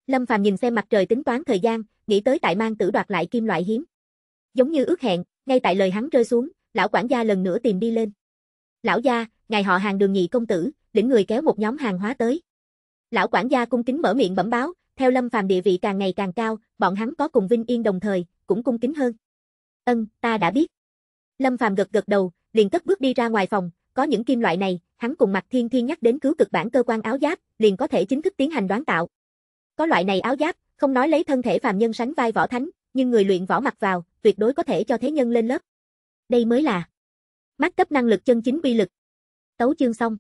Lâm Phàm nhìn xem mặt trời tính toán thời gian, nghĩ tới tại mang tử đoạt lại kim loại hiếm. Giống như ước hẹn, ngay tại lời hắn rơi xuống, lão quản gia lần nữa tìm đi lên. Lão gia, ngài họ hàng đường nhị công tử, lĩnh người kéo một nhóm hàng hóa tới. Lão quản gia cung kính mở miệng bẩm báo, theo Lâm Phàm địa vị càng ngày càng cao, bọn hắn có cùng Vinh Yên đồng thời, cũng cung kính hơn. Ân, ta đã biết. Lâm Phàm gật gật đầu, liền cất bước đi ra ngoài phòng, có những kim loại này, hắn cùng Mạc Thiên Thiên nhắc đến cứu cực bản cơ quan áo giáp, liền có thể chính thức tiến hành đoán tạo. Có loại này áo giáp, không nói lấy thân thể phàm nhân sánh vai võ thánh, nhưng người luyện võ mặc vào, tuyệt đối có thể cho thế nhân lên lớp. Đây mới là mắt cấp năng lực chân chính uy lực. Tấu chương xong.